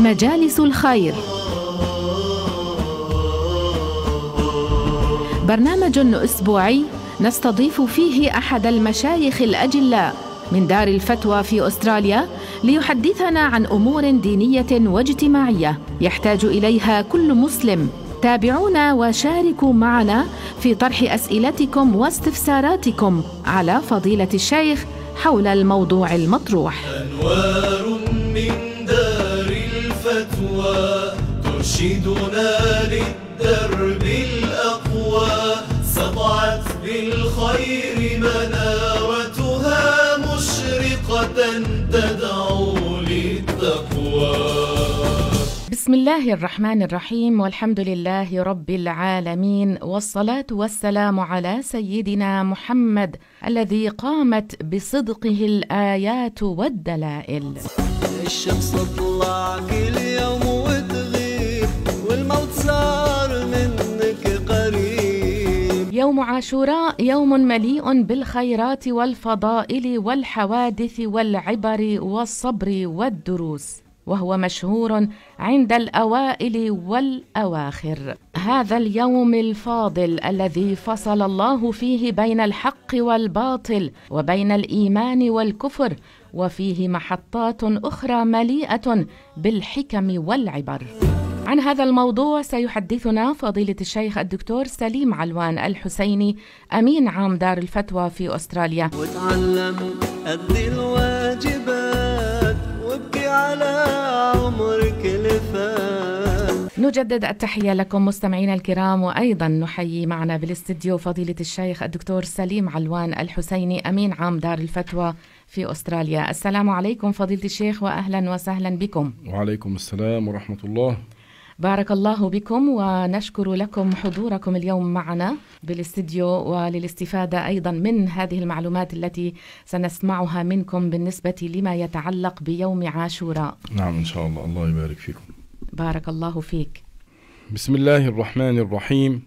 مجالس الخير برنامج اسبوعي نستضيف فيه احد المشايخ الاجلاء من دار الفتوى في استراليا ليحدثنا عن امور دينيه واجتماعيه يحتاج اليها كل مسلم تابعونا وشاركوا معنا في طرح اسئلتكم واستفساراتكم على فضيله الشيخ حول الموضوع المطروح أنوار ترشدنا للدرب الأقوى سطعت بالخير مناوتها مشرقة تدعو للتقوى بسم الله الرحمن الرحيم والحمد لله رب العالمين والصلاه والسلام على سيدنا محمد الذي قامت بصدقه الايات والدلائل الشمس كل يوم يوم عاشوراء يوم مليء بالخيرات والفضائل والحوادث والعبر والصبر والدروس وهو مشهور عند الاوائل والاواخر هذا اليوم الفاضل الذي فصل الله فيه بين الحق والباطل وبين الايمان والكفر وفيه محطات اخرى مليئه بالحكم والعبر عن هذا الموضوع سيحدثنا فضيلة الشيخ الدكتور سليم علوان الحسيني أمين عام دار الفتوى في أستراليا وتعلم أدي الواجبات وابكي على عمرك اللي نجدد التحية لكم مستمعينا الكرام وأيضا نحيي معنا بالاستديو فضيلة الشيخ الدكتور سليم علوان الحسيني أمين عام دار الفتوى في أستراليا السلام عليكم فضيلة الشيخ وأهلا وسهلا بكم وعليكم السلام ورحمة الله بارك الله بكم ونشكر لكم حضوركم اليوم معنا بالاستديو وللاستفادة أيضا من هذه المعلومات التي سنسمعها منكم بالنسبة لما يتعلق بيوم عاشوراء نعم إن شاء الله الله يبارك فيكم بارك الله فيك بسم الله الرحمن الرحيم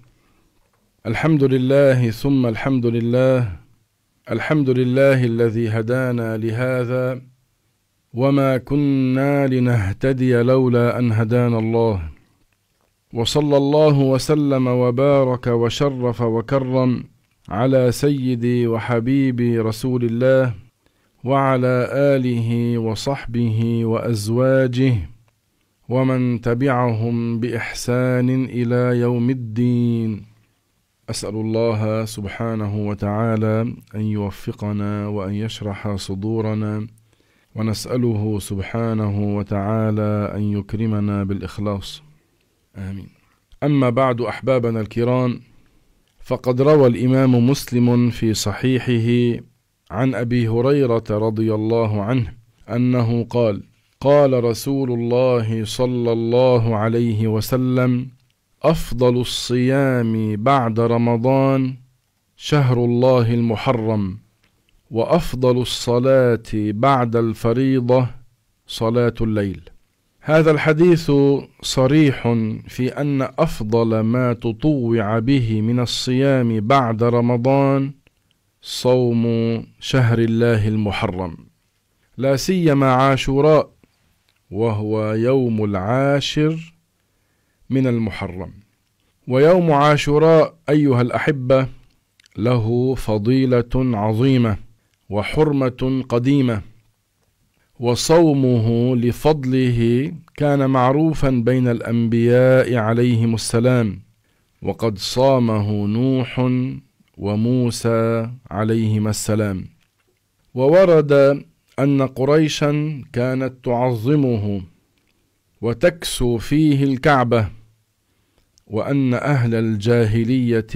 الحمد لله ثم الحمد لله الحمد لله الذي هدانا لهذا وما كنا لنهتدي لولا أن هدانا الله وصلى الله وسلم وبارك وشرف وكرم على سيدي وحبيبي رسول الله وعلى اله وصحبه وازواجه ومن تبعهم باحسان الى يوم الدين اسال الله سبحانه وتعالى ان يوفقنا وان يشرح صدورنا ونساله سبحانه وتعالى ان يكرمنا بالاخلاص آمين أما بعد أحبابنا الكرام فقد روى الإمام مسلم في صحيحه عن أبي هريرة رضي الله عنه أنه قال قال رسول الله صلى الله عليه وسلم أفضل الصيام بعد رمضان شهر الله المحرم وأفضل الصلاة بعد الفريضة صلاة الليل هذا الحديث صريح في أن أفضل ما تطوع به من الصيام بعد رمضان صوم شهر الله المحرم لا سيما عاشوراء وهو يوم العاشر من المحرم ويوم عاشوراء أيها الأحبة له فضيلة عظيمة وحرمة قديمة وصومه لفضله كان معروفا بين الانبياء عليهم السلام وقد صامه نوح وموسى عليهما السلام وورد ان قريشا كانت تعظمه وتكسو فيه الكعبه وان اهل الجاهليه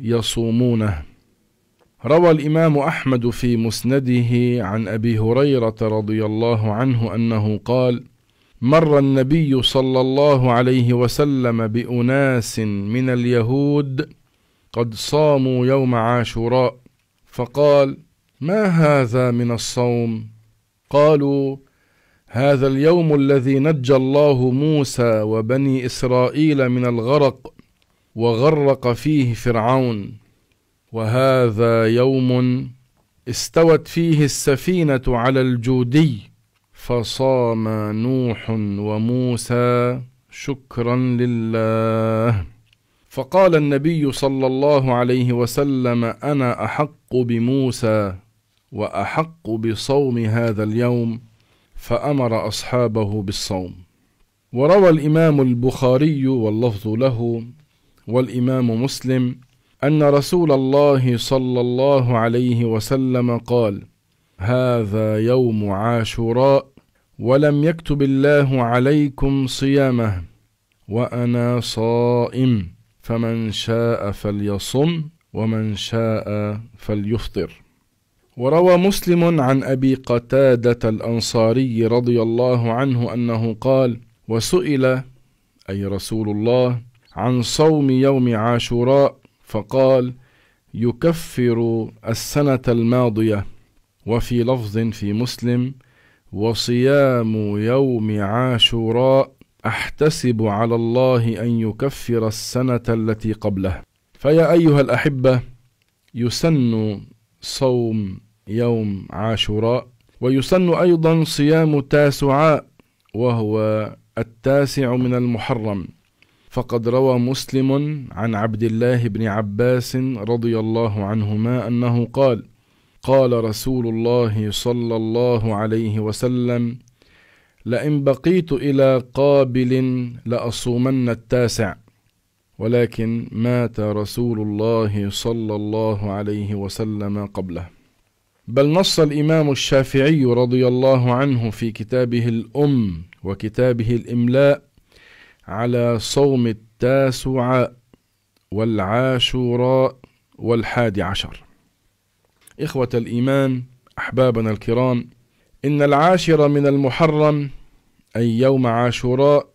يصومونه روى الامام احمد في مسنده عن ابي هريره رضي الله عنه انه قال مر النبي صلى الله عليه وسلم باناس من اليهود قد صاموا يوم عاشوراء فقال ما هذا من الصوم قالوا هذا اليوم الذي نجى الله موسى وبني اسرائيل من الغرق وغرق فيه فرعون وهذا يوم استوت فيه السفينة على الجودي فصام نوح وموسى شكرا لله فقال النبي صلى الله عليه وسلم أنا أحق بموسى وأحق بصوم هذا اليوم فأمر أصحابه بالصوم وروى الإمام البخاري واللفظ له والإمام مسلم أن رسول الله صلى الله عليه وسلم قال: هذا يوم عاشوراء ولم يكتب الله عليكم صيامه وأنا صائم فمن شاء فليصم ومن شاء فليفطر. وروى مسلم عن أبي قتادة الأنصاري رضي الله عنه أنه قال: وسئل أي رسول الله عن صوم يوم عاشوراء فقال يكفر السنة الماضية وفي لفظ في مسلم وصيام يوم عاشوراء احتسب على الله ان يكفر السنه التي قبله فيا ايها الاحبه يسن صوم يوم عاشوراء ويسن ايضا صيام تاسعاء وهو التاسع من المحرم فقد روى مسلم عن عبد الله بن عباس رضي الله عنهما انه قال قال رسول الله صلى الله عليه وسلم لئن بقيت الى قابل لاصومن التاسع ولكن مات رسول الله صلى الله عليه وسلم قبله بل نص الامام الشافعي رضي الله عنه في كتابه الام وكتابه الاملاء على صوم التاسع والعاشوراء والحادي عشر إخوة الإيمان أحبابنا الكرام إن العاشر من المحرم أي يوم عاشوراء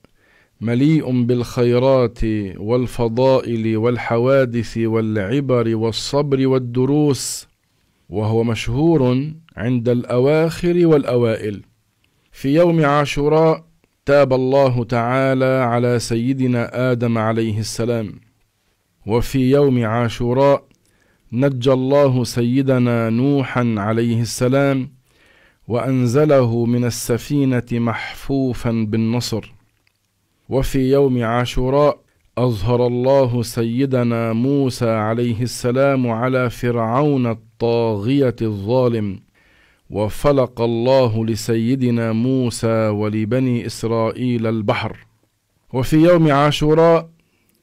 مليء بالخيرات والفضائل والحوادث والعبر والصبر والدروس وهو مشهور عند الأواخر والأوائل في يوم عاشوراء تاب الله تعالى على سيدنا آدم عليه السلام وفي يوم عاشوراء نجى الله سيدنا نوحا عليه السلام وأنزله من السفينة محفوفا بالنصر وفي يوم عاشوراء أظهر الله سيدنا موسى عليه السلام على فرعون الطاغية الظالم وفلق الله لسيدنا موسى ولبني إسرائيل البحر وفي يوم عاشوراء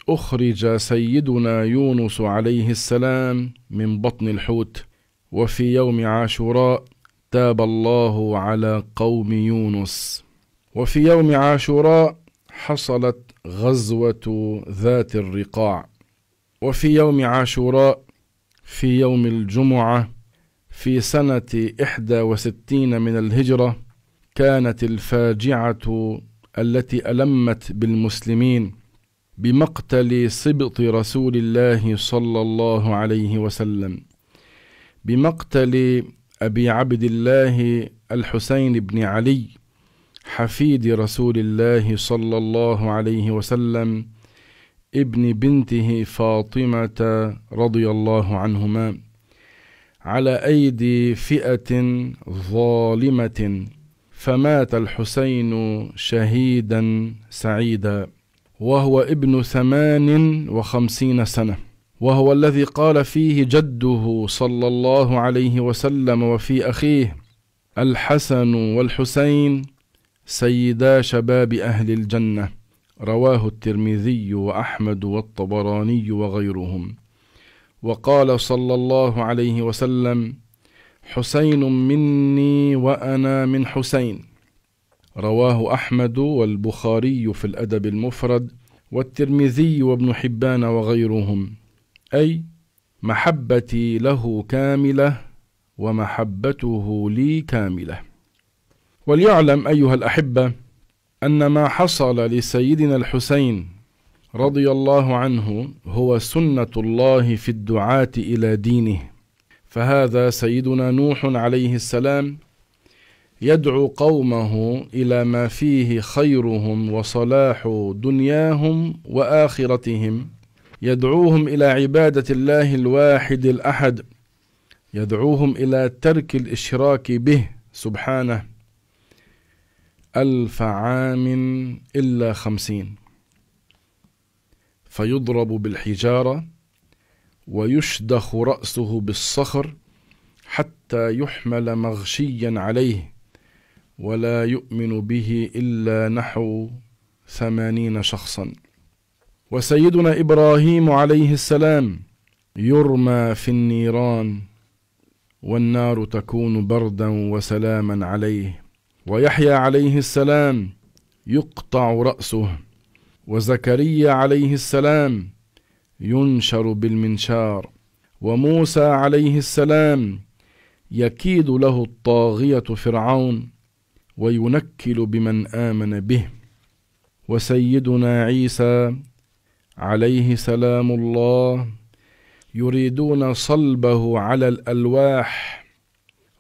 أخرج سيدنا يونس عليه السلام من بطن الحوت وفي يوم عاشوراء تاب الله على قوم يونس وفي يوم عاشوراء حصلت غزوة ذات الرقاع وفي يوم عاشوراء في يوم الجمعة في سنة 61 من الهجرة كانت الفاجعة التي ألمت بالمسلمين بمقتل سبط رسول الله صلى الله عليه وسلم بمقتل أبي عبد الله الحسين بن علي حفيد رسول الله صلى الله عليه وسلم ابن بنته فاطمة رضي الله عنهما على أيدي فئة ظالمة فمات الحسين شهيدا سعيدا وهو ابن ثمان وخمسين سنة وهو الذي قال فيه جده صلى الله عليه وسلم وفي أخيه الحسن والحسين سيدا شباب أهل الجنة رواه الترمذي وأحمد والطبراني وغيرهم وقال صلى الله عليه وسلم حسين مني وانا من حسين رواه احمد والبخاري في الادب المفرد والترمذي وابن حبان وغيرهم اي محبتي له كامله ومحبته لي كامله وليعلم ايها الاحبه ان ما حصل لسيدنا الحسين رضي الله عنه هو سنة الله في الدعاة إلى دينه فهذا سيدنا نوح عليه السلام يدعو قومه إلى ما فيه خيرهم وصلاح دنياهم وآخرتهم يدعوهم إلى عبادة الله الواحد الأحد يدعوهم إلى ترك الإشراك به سبحانه ألف عام إلا خمسين فيضرب بالحجارة ويشدخ رأسه بالصخر حتى يحمل مغشيا عليه ولا يؤمن به إلا نحو ثمانين شخصا وسيدنا إبراهيم عليه السلام يرمى في النيران والنار تكون بردا وسلاما عليه ويحيى عليه السلام يقطع رأسه وزكريا عليه السلام ينشر بالمنشار وموسى عليه السلام يكيد له الطاغيه فرعون وينكل بمن امن به وسيدنا عيسى عليه سلام الله يريدون صلبه على الالواح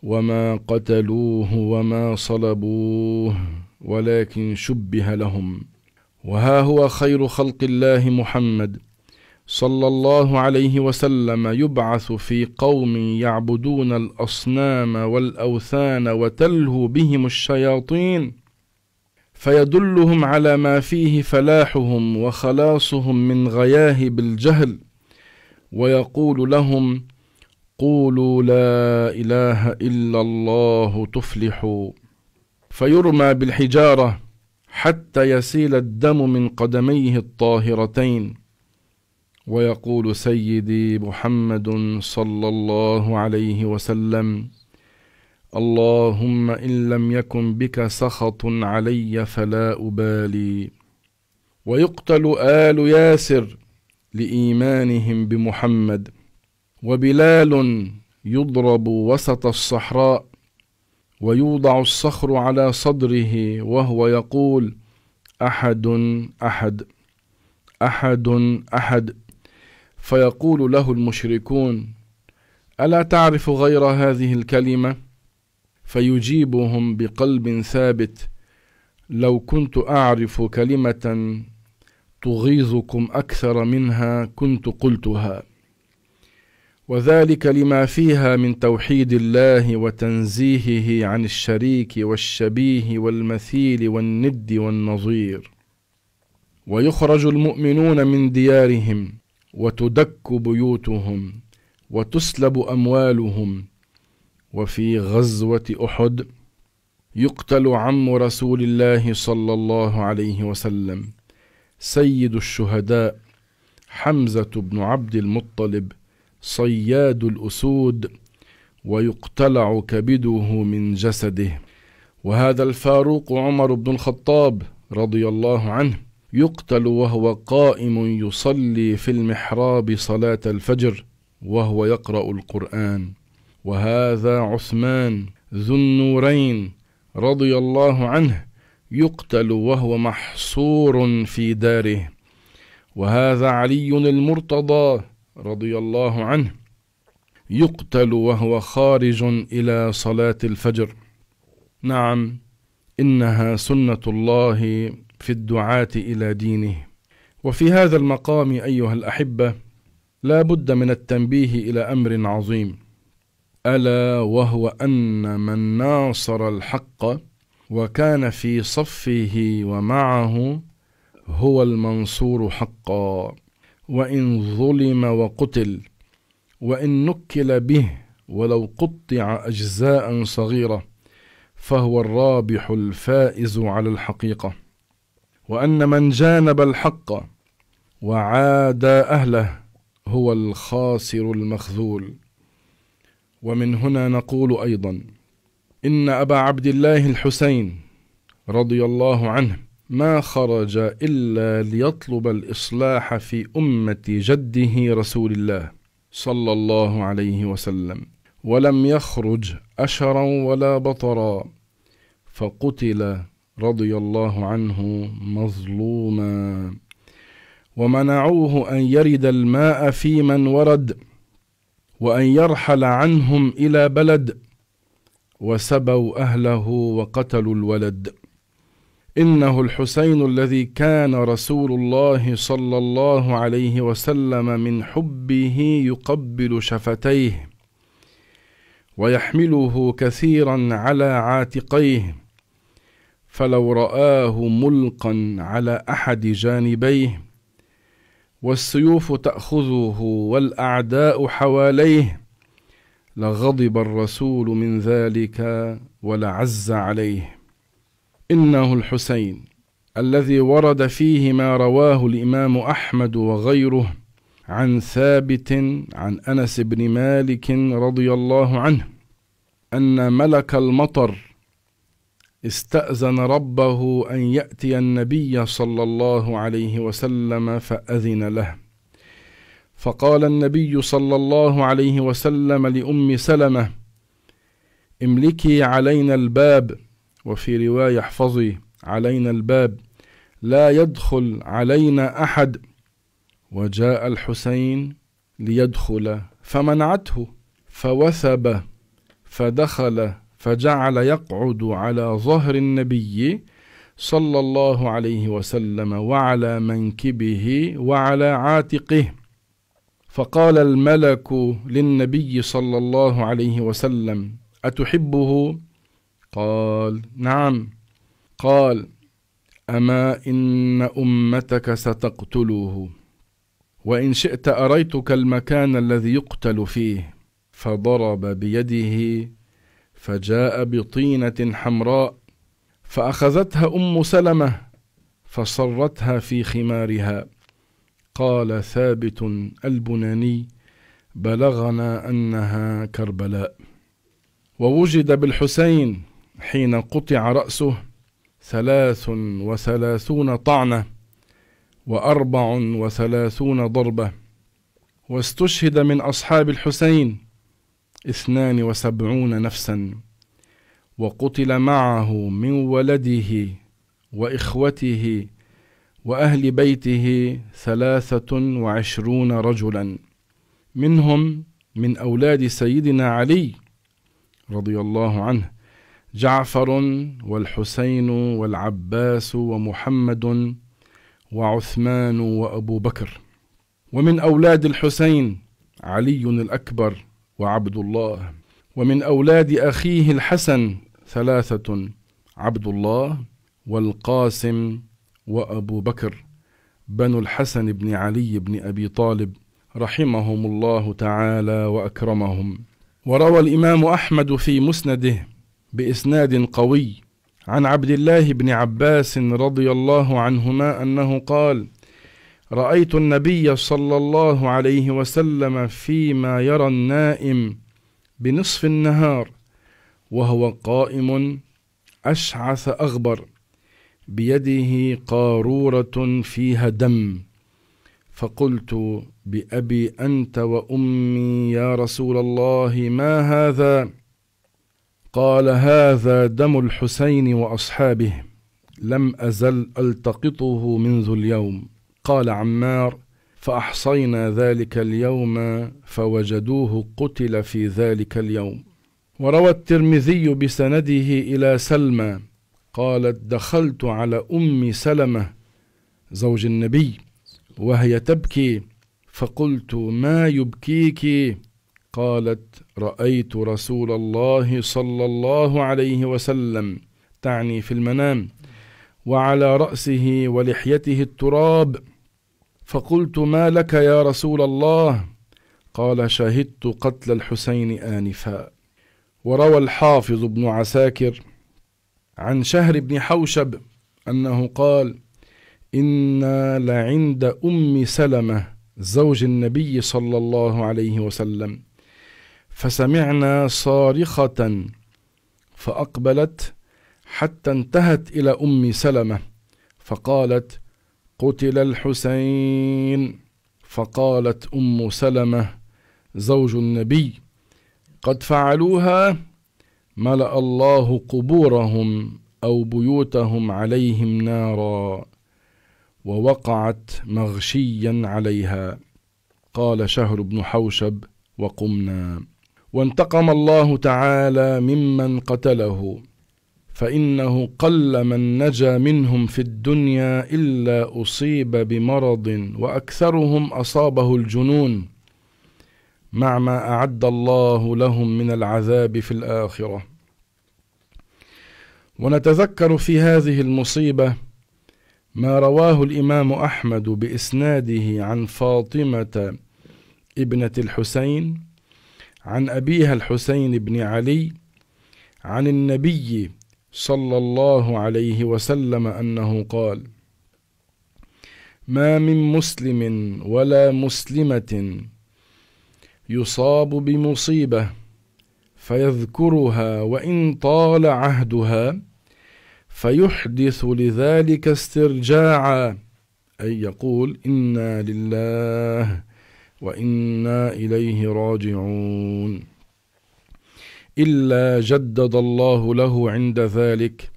وما قتلوه وما صلبوه ولكن شبه لهم وها هو خير خلق الله محمد صلى الله عليه وسلم يبعث في قوم يعبدون الاصنام والاوثان وتلهو بهم الشياطين فيدلهم على ما فيه فلاحهم وخلاصهم من غياهب الجهل ويقول لهم قولوا لا اله الا الله تفلحوا فيرمى بالحجاره حتى يسيل الدم من قدميه الطاهرتين ويقول سيدي محمد صلى الله عليه وسلم اللهم ان لم يكن بك سخط علي فلا ابالي ويقتل ال ياسر لايمانهم بمحمد وبلال يضرب وسط الصحراء ويوضع الصخر على صدره وهو يقول احد احد احد احد فيقول له المشركون الا تعرف غير هذه الكلمه فيجيبهم بقلب ثابت لو كنت اعرف كلمه تغيظكم اكثر منها كنت قلتها وذلك لما فيها من توحيد الله وتنزيهه عن الشريك والشبيه والمثيل والند والنظير ويخرج المؤمنون من ديارهم وتدك بيوتهم وتسلب اموالهم وفي غزوه احد يقتل عم رسول الله صلى الله عليه وسلم سيد الشهداء حمزه بن عبد المطلب صياد الأسود ويقتلع كبده من جسده وهذا الفاروق عمر بن الخطاب رضي الله عنه يقتل وهو قائم يصلي في المحراب صلاة الفجر وهو يقرأ القرآن وهذا عثمان ذو النورين رضي الله عنه يقتل وهو محصور في داره وهذا علي المرتضى رضي الله عنه يقتل وهو خارج الى صلاه الفجر نعم انها سنه الله في الدعاه الى دينه وفي هذا المقام ايها الاحبه لا بد من التنبيه الى امر عظيم الا وهو ان من ناصر الحق وكان في صفه ومعه هو المنصور حقا وإن ظلم وقتل وإن نكل به ولو قطع أجزاء صغيرة فهو الرابح الفائز على الحقيقة وأن من جانب الحق وعادى أهله هو الخاسر المخذول ومن هنا نقول أيضا إن أبا عبد الله الحسين رضي الله عنه ما خرج إلا ليطلب الإصلاح في أمة جده رسول الله صلى الله عليه وسلم ولم يخرج أشرا ولا بطرا فقتل رضي الله عنه مظلوما ومنعوه أن يرد الماء في من ورد وأن يرحل عنهم إلى بلد وسبوا أهله وقتلوا الولد انه الحسين الذي كان رسول الله صلى الله عليه وسلم من حبه يقبل شفتيه ويحمله كثيرا على عاتقيه فلو راه ملقا على احد جانبيه والسيوف تاخذه والاعداء حواليه لغضب الرسول من ذلك ولعز عليه إنه الحسين الذي ورد فيه ما رواه الإمام أحمد وغيره عن ثابت عن أنس بن مالك رضي الله عنه أن ملك المطر استأذن ربه أن يأتي النبي صلى الله عليه وسلم فأذن له فقال النبي صلى الله عليه وسلم لأم سلمة املكي علينا الباب وفي رواية احفظي علينا الباب لا يدخل علينا أحد وجاء الحسين ليدخل فمنعته فوثب فدخل فجعل يقعد على ظهر النبي صلى الله عليه وسلم وعلى منكبه وعلى عاتقه فقال الملك للنبي صلى الله عليه وسلم أتحبه قال نعم قال اما ان امتك ستقتله وان شئت اريتك المكان الذي يقتل فيه فضرب بيده فجاء بطينه حمراء فاخذتها ام سلمه فصرتها في خمارها قال ثابت البناني بلغنا انها كربلاء ووجد بالحسين حين قطع رأسه ثلاث وثلاثون طعنة وأربع وثلاثون ضربة واستشهد من أصحاب الحسين اثنان وسبعون نفسا وقتل معه من ولده وإخوته وأهل بيته ثلاثة وعشرون رجلا منهم من أولاد سيدنا علي رضي الله عنه جعفر والحسين والعباس ومحمد وعثمان وابو بكر ومن اولاد الحسين علي الاكبر وعبد الله ومن اولاد اخيه الحسن ثلاثه عبد الله والقاسم وابو بكر بنو الحسن بن علي بن ابي طالب رحمهم الله تعالى واكرمهم وروى الامام احمد في مسنده باسناد قوي عن عبد الله بن عباس رضي الله عنهما انه قال رايت النبي صلى الله عليه وسلم فيما يرى النائم بنصف النهار وهو قائم اشعث اغبر بيده قاروره فيها دم فقلت بابي انت وامي يا رسول الله ما هذا قال هذا دم الحسين واصحابه لم ازل التقطه منذ اليوم قال عمار فاحصينا ذلك اليوم فوجدوه قتل في ذلك اليوم وروى الترمذي بسنده الى سلمى قالت دخلت على ام سلمه زوج النبي وهي تبكي فقلت ما يبكيك قالت رايت رسول الله صلى الله عليه وسلم تعني في المنام وعلى راسه ولحيته التراب فقلت ما لك يا رسول الله قال شهدت قتل الحسين انفا وروى الحافظ بن عساكر عن شهر بن حوشب انه قال انا لعند ام سلمه زوج النبي صلى الله عليه وسلم فسمعنا صارخة فأقبلت حتى انتهت إلى أم سلمة فقالت قتل الحسين فقالت أم سلمة زوج النبي قد فعلوها ملأ الله قبورهم أو بيوتهم عليهم نارا ووقعت مغشيا عليها قال شهر بن حوشب وقمنا وانتقم الله تعالى ممن قتله فانه قل من نجا منهم في الدنيا الا اصيب بمرض واكثرهم اصابه الجنون مع ما اعد الله لهم من العذاب في الاخره ونتذكر في هذه المصيبه ما رواه الامام احمد باسناده عن فاطمه ابنه الحسين عن أبيها الحسين بن علي عن النبي صلى الله عليه وسلم أنه قال ما من مسلم ولا مسلمة يصاب بمصيبة فيذكرها وإن طال عهدها فيحدث لذلك استرجاعا أي يقول إنا لله وإنا إليه راجعون إلا جدد الله له عند ذلك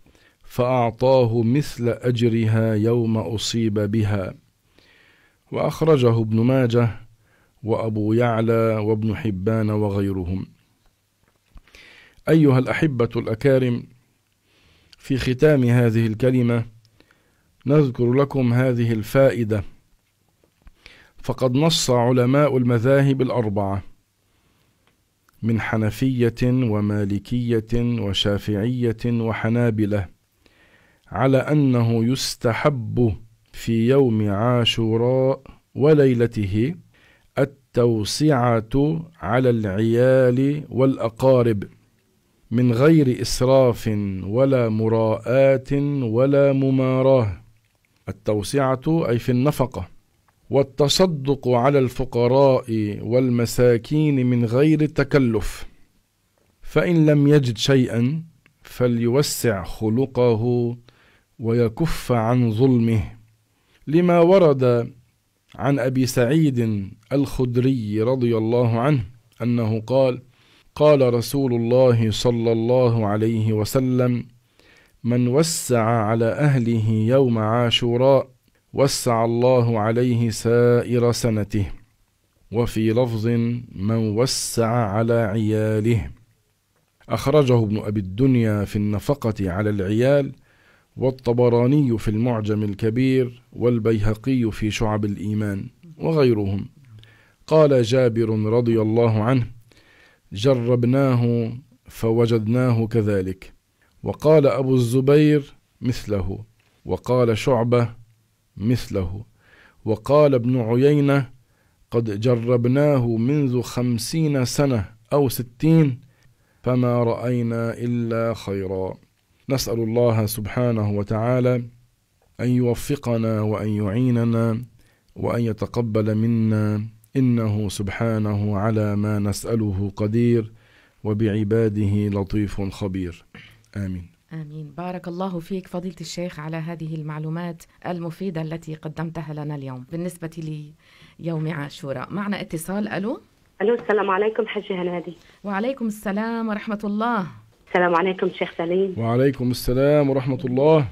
فأعطاه مثل أجرها يوم أصيب بها وأخرجه ابن ماجه وأبو يعلى وابن حبان وغيرهم أيها الأحبة الأكارم في ختام هذه الكلمة نذكر لكم هذه الفائدة فقد نص علماء المذاهب الأربعة من حنفية ومالكية وشافعية وحنابلة على أنه يستحب في يوم عاشوراء وليلته التوسعة على العيال والأقارب من غير إسراف ولا مراءات ولا مماراة التوسعة أي في النفقة والتصدق على الفقراء والمساكين من غير تكلف فان لم يجد شيئا فليوسع خلقه ويكف عن ظلمه لما ورد عن ابي سعيد الخدري رضي الله عنه انه قال قال رسول الله صلى الله عليه وسلم من وسع على اهله يوم عاشوراء وسع الله عليه سائر سنته وفي لفظ من وسع على عياله أخرجه ابن أبي الدنيا في النفقة على العيال والطبراني في المعجم الكبير والبيهقي في شعب الإيمان وغيرهم قال جابر رضي الله عنه جربناه فوجدناه كذلك وقال أبو الزبير مثله وقال شعبة مثله وقال ابن عيينة قد جربناه منذ خمسين سنة أو ستين فما رأينا إلا خيرا نسأل الله سبحانه وتعالى أن يوفقنا وأن يعيننا وأن يتقبل منا إنه سبحانه على ما نسأله قدير وبعباده لطيف خبير آمين آمين بارك الله فيك فضيلة الشيخ على هذه المعلومات المفيدة التي قدمتها لنا اليوم بالنسبة ليوم عاشوراء معنا اتصال ألو ألو السلام عليكم حجه هنادي وعليكم السلام ورحمة الله السلام عليكم شيخ سليم وعليكم السلام ورحمة الله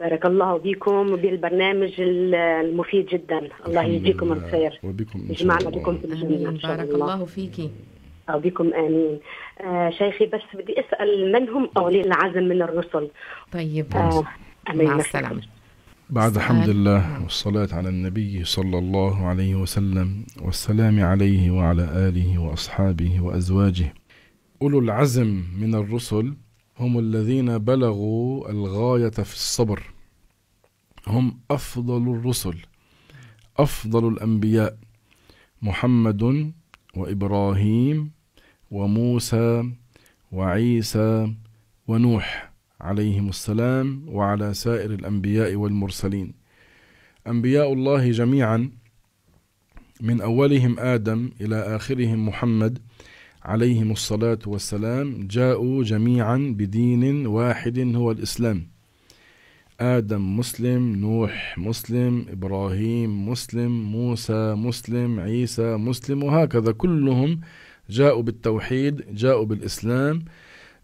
بارك الله بكم وبالبرنامج المفيد جدا الله يجزيكم الخير وبكم إن شاء الله. يجمعنا بكم في الجنة بارك الله, الله فيك بكم امين آه شيخي بس بدي اسال من هم اولي العزم من الرسل طيب آه مع السلامه بعد الحمد لله والصلاة على النبي صلى الله عليه وسلم والسلام عليه وعلى آله وأصحابه وأزواجه أولو العزم من الرسل هم الذين بلغوا الغاية في الصبر هم أفضل الرسل أفضل الأنبياء محمد وإبراهيم وموسى وعيسى ونوح عليهم السلام وعلى سائر الأنبياء والمرسلين أنبياء الله جميعا من أولهم آدم إلى آخرهم محمد عليهم الصلاة والسلام جاءوا جميعا بدين واحد هو الإسلام آدم مسلم نوح مسلم إبراهيم مسلم موسى مسلم عيسى مسلم وهكذا كلهم جاءوا بالتوحيد جاءوا بالإسلام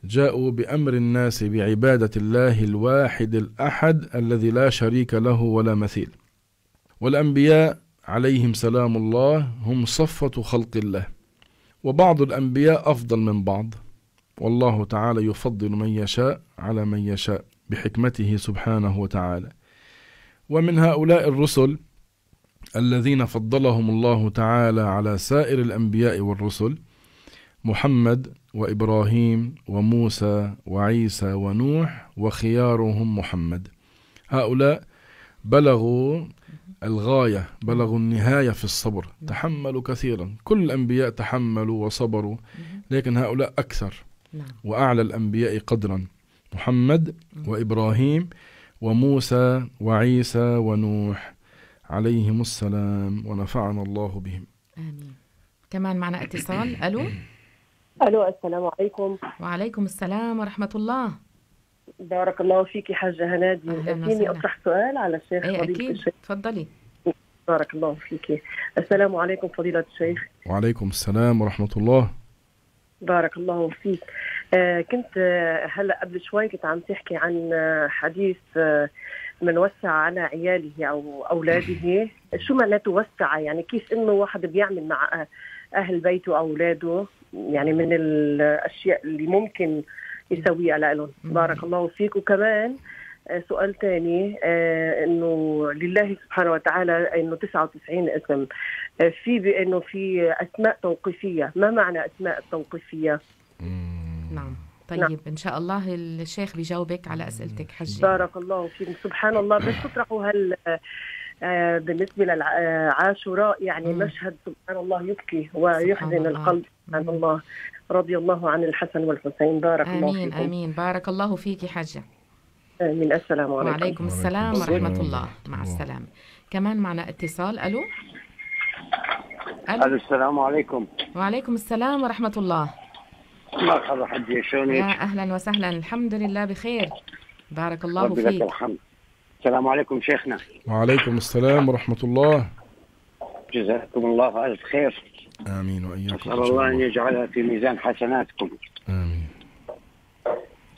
جاءوا بأمر الناس بعبادة الله الواحد الأحد الذي لا شريك له ولا مثيل والأنبياء عليهم سلام الله هم صفة خلق الله وبعض الأنبياء أفضل من بعض والله تعالى يفضل من يشاء على من يشاء بحكمته سبحانه وتعالى ومن هؤلاء الرسل الذين فضلهم الله تعالى على سائر الأنبياء والرسل محمد وابراهيم وموسى وعيسى ونوح وخيارهم محمد هؤلاء بلغوا الغايه بلغوا النهايه في الصبر تحملوا كثيرا كل الانبياء تحملوا وصبروا لكن هؤلاء اكثر نعم. واعلى الانبياء قدرا محمد وابراهيم وموسى وعيسى ونوح عليهم السلام ونفعنا الله بهم امين كمان معنا اتصال الو الو السلام عليكم وعليكم السلام ورحمه الله بارك الله فيكي حاجه هنادي خليني اطرح سؤال على الشيخ اي اكيد تفضلي بارك الله فيكي السلام عليكم فضيله الشيخ وعليكم السلام ورحمه الله بارك الله فيك آه كنت آه هلا قبل شوي كنت عم تحكي عن آه حديث آه، من وسع على عياله او اولاده شو معناته وسع يعني كيف انه واحد بيعمل مع اهل بيته اولاده يعني من الاشياء اللي ممكن يسويها لهم بارك الله فيك وكمان آه، سؤال ثاني آه، انه لله سبحانه وتعالى انه 99 اسم آه، في بانه في اسماء توقيفيه ما معنى اسماء التوقيفيه نعم. نعم طيب نعم. ان شاء الله الشيخ بيجاوبك على اسئلتك حجي بارك الله فيك سبحان الله بس تطرحوا هال آه، بالنسبة للعاشوراء يعني مم. مشهد سبحان الله يبكي ويحزن القلب سبحان الله رضي الله عن الحسن والحسين بارك آمين الله فيكم آمين بارك الله فيك حجة آمين السلام عليكم وعليكم السلام ورحمة الله مع السلامة كمان معنا اتصال ألو ألو السلام عليكم وعليكم السلام ورحمة الله مرحبا حجي شلونك؟ أهلا وسهلا الحمد لله بخير بارك الله فيك الحمد السلام عليكم شيخنا وعليكم السلام ورحمة الله جزاكم الله ألف خير آمين وإياكم أسأل الله, الله أن يجعلها في ميزان حسناتكم آمين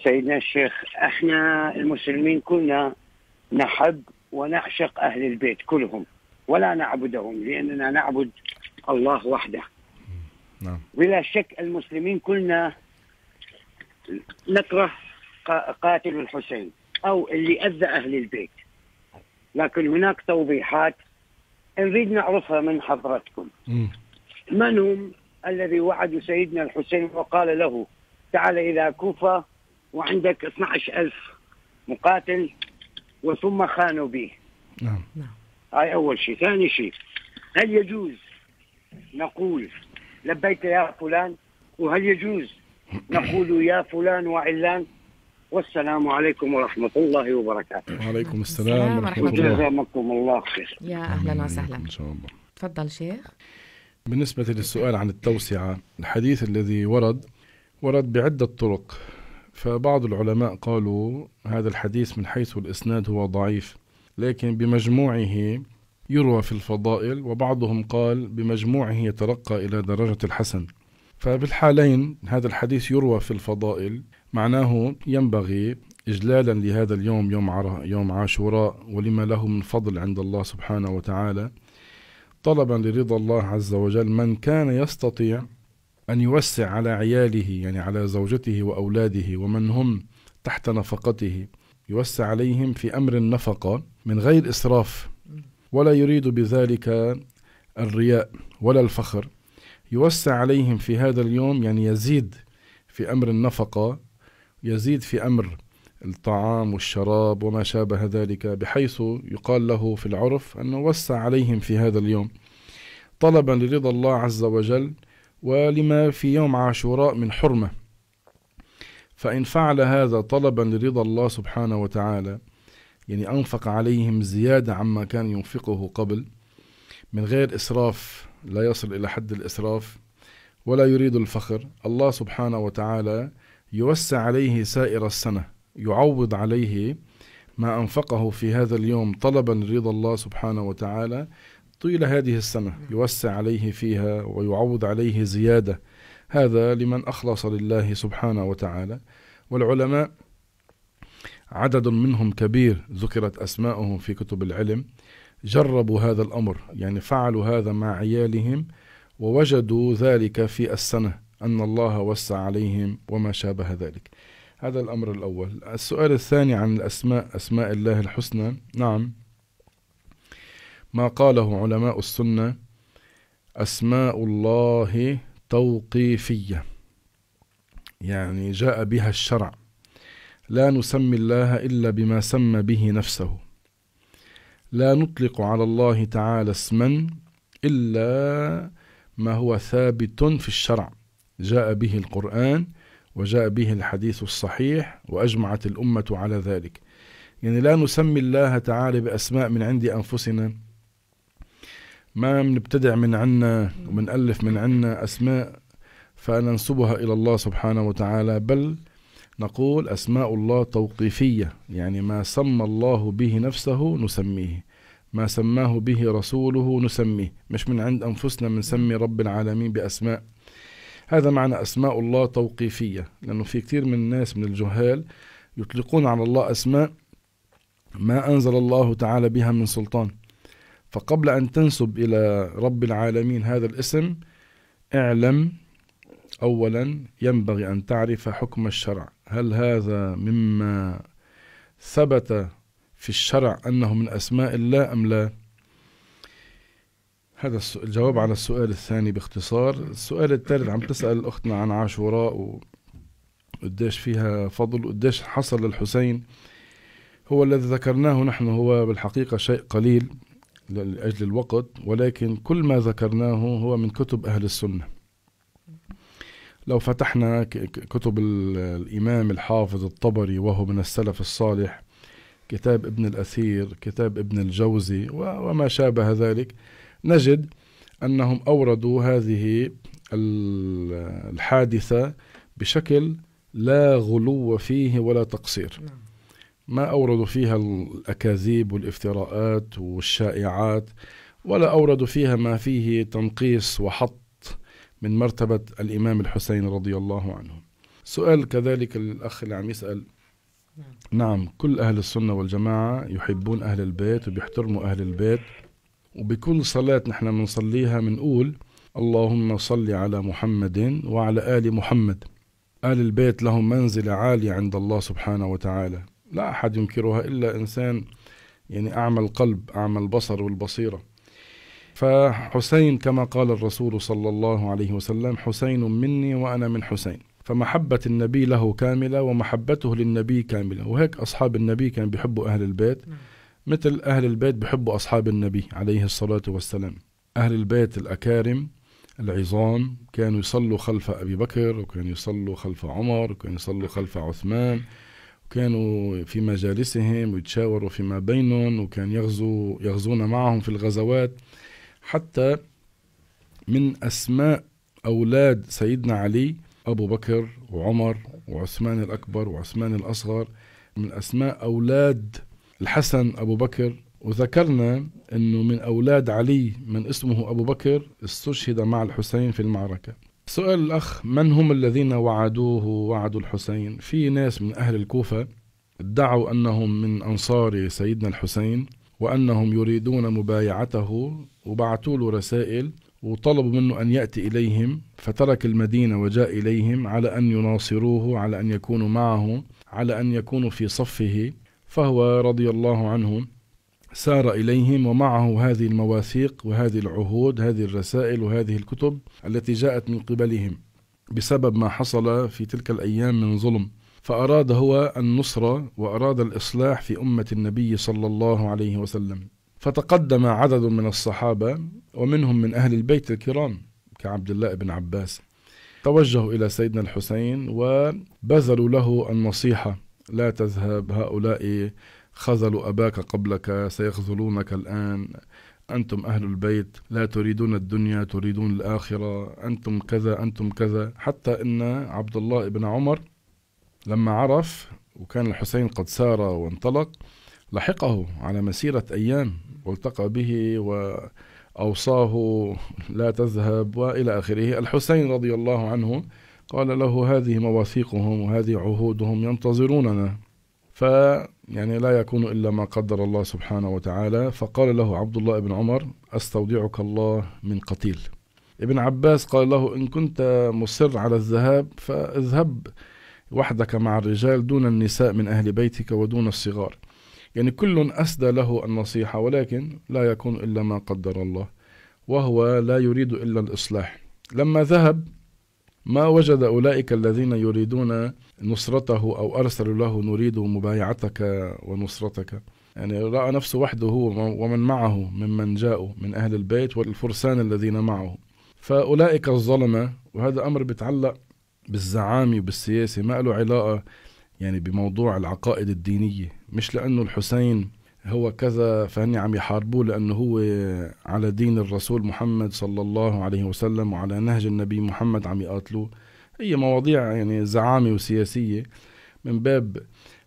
سيدنا الشيخ احنا المسلمين كلنا نحب ونعشق أهل البيت كلهم ولا نعبدهم لأننا نعبد الله وحده نعم. بلا شك المسلمين كلنا نكره قاتل الحسين أو اللي أذى أهل البيت لكن هناك توضيحات نريد نعرفها من حضرتكم من هم الذي وعد سيدنا الحسين وقال له تعال إلى كوفة وعندك 12 ألف مقاتل وثم خانوا به نعم. نعم هاي أول شيء ثاني شيء هل يجوز نقول لبيت يا فلان وهل يجوز نقول يا فلان وعلان والسلام عليكم ورحمة الله وبركاته وعليكم السلام ورحمة الله جزاكم الله خير يا أهلا وسهلا إن شاء الله تفضل شيخ بالنسبة للسؤال عن التوسعة الحديث الذي ورد ورد بعدة طرق فبعض العلماء قالوا هذا الحديث من حيث الإسناد هو ضعيف لكن بمجموعه يروى في الفضائل وبعضهم قال بمجموعه يترقى إلى درجة الحسن فبالحالين هذا الحديث يروى في الفضائل معناه ينبغي إجلالا لهذا اليوم يوم يوم عاشوراء ولما له من فضل عند الله سبحانه وتعالى طلبا لرضا الله عز وجل من كان يستطيع أن يوسع على عياله يعني على زوجته وأولاده ومن هم تحت نفقته يوسع عليهم في أمر النفقة من غير إسراف ولا يريد بذلك الرياء ولا الفخر يوسع عليهم في هذا اليوم يعني يزيد في أمر النفقة يزيد في أمر الطعام والشراب وما شابه ذلك بحيث يقال له في العرف أنه وسع عليهم في هذا اليوم طلبا لرضا الله عز وجل ولما في يوم عاشوراء من حرمة فإن فعل هذا طلبا لرضا الله سبحانه وتعالى يعني أنفق عليهم زيادة عما كان ينفقه قبل من غير إسراف لا يصل إلى حد الإسراف ولا يريد الفخر الله سبحانه وتعالى يوسع عليه سائر السنة يعوض عليه ما أنفقه في هذا اليوم طلبا رضا الله سبحانه وتعالى طيل هذه السنة يوسع عليه فيها ويعوض عليه زيادة هذا لمن أخلص لله سبحانه وتعالى والعلماء عدد منهم كبير ذكرت أسماؤهم في كتب العلم جربوا هذا الأمر يعني فعلوا هذا مع عيالهم ووجدوا ذلك في السنة أن الله وسع عليهم وما شابه ذلك هذا الأمر الأول السؤال الثاني عن الأسماء أسماء الله الحسنى نعم ما قاله علماء السنة أسماء الله توقيفية يعني جاء بها الشرع لا نسمي الله إلا بما سمى به نفسه لا نطلق على الله تعالى اسما إلا ما هو ثابت في الشرع جاء به القرآن وجاء به الحديث الصحيح وأجمعت الأمة على ذلك يعني لا نسمي الله تعالى بأسماء من عند أنفسنا ما بنبتدع من عنا ومنألف من عنا أسماء فننسبها إلى الله سبحانه وتعالى بل نقول أسماء الله توقيفية يعني ما سمى الله به نفسه نسميه ما سماه به رسوله نسميه مش من عند أنفسنا بنسمي رب العالمين بأسماء هذا معنى أسماء الله توقيفية لأنه في كثير من الناس من الجهال يطلقون على الله أسماء ما أنزل الله تعالى بها من سلطان فقبل أن تنسب إلى رب العالمين هذا الاسم اعلم أولا ينبغي أن تعرف حكم الشرع هل هذا مما ثبت في الشرع أنه من أسماء الله أم لا هذا الجواب على السؤال الثاني باختصار السؤال الثالث عم تسأل أختنا عن عاشوراء وقديش فيها فضل وقديش حصل للحسين هو الذي ذكرناه نحن هو بالحقيقة شيء قليل لأجل الوقت ولكن كل ما ذكرناه هو من كتب أهل السنة لو فتحنا كتب الإمام الحافظ الطبري وهو من السلف الصالح كتاب ابن الأثير كتاب ابن الجوزي وما شابه ذلك نجد أنهم أوردوا هذه الحادثة بشكل لا غلو فيه ولا تقصير نعم. ما أوردوا فيها الأكاذيب والافتراءات والشائعات ولا أوردوا فيها ما فيه تنقيص وحط من مرتبة الإمام الحسين رضي الله عنه سؤال كذلك الأخ اللي عم يسأل نعم. نعم كل أهل السنة والجماعة يحبون أهل البيت وبيحترموا أهل البيت وبكل صلاة نحن بنصليها بنقول اللهم صل على محمد وعلى آل محمد آل البيت لهم منزلة عالية عند الله سبحانه وتعالى لا أحد ينكرها إلا إنسان يعني أعمى القلب أعمى البصر والبصيرة فحسين كما قال الرسول صلى الله عليه وسلم حسين مني وأنا من حسين فمحبة النبي له كاملة ومحبته للنبي كاملة وهيك أصحاب النبي كان بيحبوا أهل البيت نعم. مثل أهل البيت بيحبوا أصحاب النبي عليه الصلاة والسلام أهل البيت الأكارم العظام كانوا يصلوا خلف أبي بكر وكانوا يصلوا خلف عمر وكانوا يصلوا خلف عثمان وكانوا في مجالسهم ويتشاوروا فيما بينهم وكان يغزو يغزون معهم في الغزوات حتى من أسماء أولاد سيدنا علي أبو بكر وعمر وعثمان الأكبر وعثمان الأصغر من أسماء أولاد الحسن أبو بكر وذكرنا أنه من أولاد علي من اسمه أبو بكر استشهد مع الحسين في المعركة سؤال الأخ من هم الذين وعدوه ووعدوا الحسين في ناس من أهل الكوفة ادعوا أنهم من أنصار سيدنا الحسين وأنهم يريدون مبايعته وبعثوا له رسائل وطلبوا منه أن يأتي إليهم فترك المدينة وجاء إليهم على أن يناصروه على أن يكونوا معه على أن يكونوا في صفه فهو رضي الله عنه سار إليهم ومعه هذه المواثيق وهذه العهود هذه الرسائل وهذه الكتب التي جاءت من قبلهم بسبب ما حصل في تلك الأيام من ظلم فأراد هو النصرة وأراد الإصلاح في أمة النبي صلى الله عليه وسلم فتقدم عدد من الصحابة ومنهم من أهل البيت الكرام كعبد الله بن عباس توجهوا إلى سيدنا الحسين وبذلوا له النصيحة لا تذهب هؤلاء خذلوا أباك قبلك سيخذلونك الآن أنتم أهل البيت لا تريدون الدنيا تريدون الآخرة أنتم كذا أنتم كذا حتى أن عبد الله بن عمر لما عرف وكان الحسين قد سار وانطلق لحقه على مسيرة أيام والتقى به وأوصاه لا تذهب وإلى آخره الحسين رضي الله عنه قال له هذه مواثيقهم وهذه عهودهم ينتظروننا ف يعني لا يكون إلا ما قدر الله سبحانه وتعالى فقال له عبد الله بن عمر أستودعك الله من قتيل ابن عباس قال له إن كنت مصر على الذهاب فاذهب وحدك مع الرجال دون النساء من أهل بيتك ودون الصغار يعني كل أسدى له النصيحة ولكن لا يكون إلا ما قدر الله وهو لا يريد إلا الإصلاح لما ذهب ما وجد أولئك الذين يريدون نصرته أو أرسلوا له نريد مبايعتك ونصرتك يعني رأى نفسه وحده ومن معه ممن جاءوا من أهل البيت والفرسان الذين معه فأولئك الظلمة وهذا أمر بيتعلق بالزعامة وبالسياسة ما له علاقة يعني بموضوع العقائد الدينية مش لأنه الحسين هو كذا فهن عم يحاربوه لأنه هو على دين الرسول محمد صلى الله عليه وسلم وعلى نهج النبي محمد عم يقاتلوه هي مواضيع يعني زعامة وسياسية من باب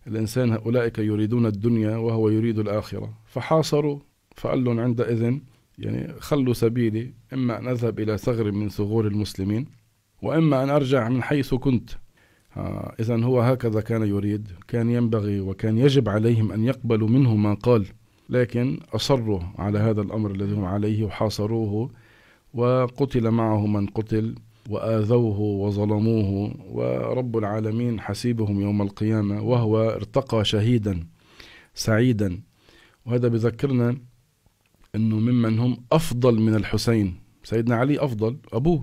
الإنسان أولئك يريدون الدنيا وهو يريد الآخرة فحاصروا فقال لهم عندئذ يعني خلوا سبيلي إما أن أذهب إلى ثغر من ثغور المسلمين وإما أن أرجع من حيث كنت آه، إذا هو هكذا كان يريد كان ينبغي وكان يجب عليهم أن يقبلوا منه ما قال لكن أصروا على هذا الأمر الذي هم عليه وحاصروه وقتل معه من قتل وآذوه وظلموه ورب العالمين حسيبهم يوم القيامة وهو ارتقى شهيدا سعيدا وهذا بذكرنا أنه ممن هم أفضل من الحسين سيدنا علي أفضل أبوه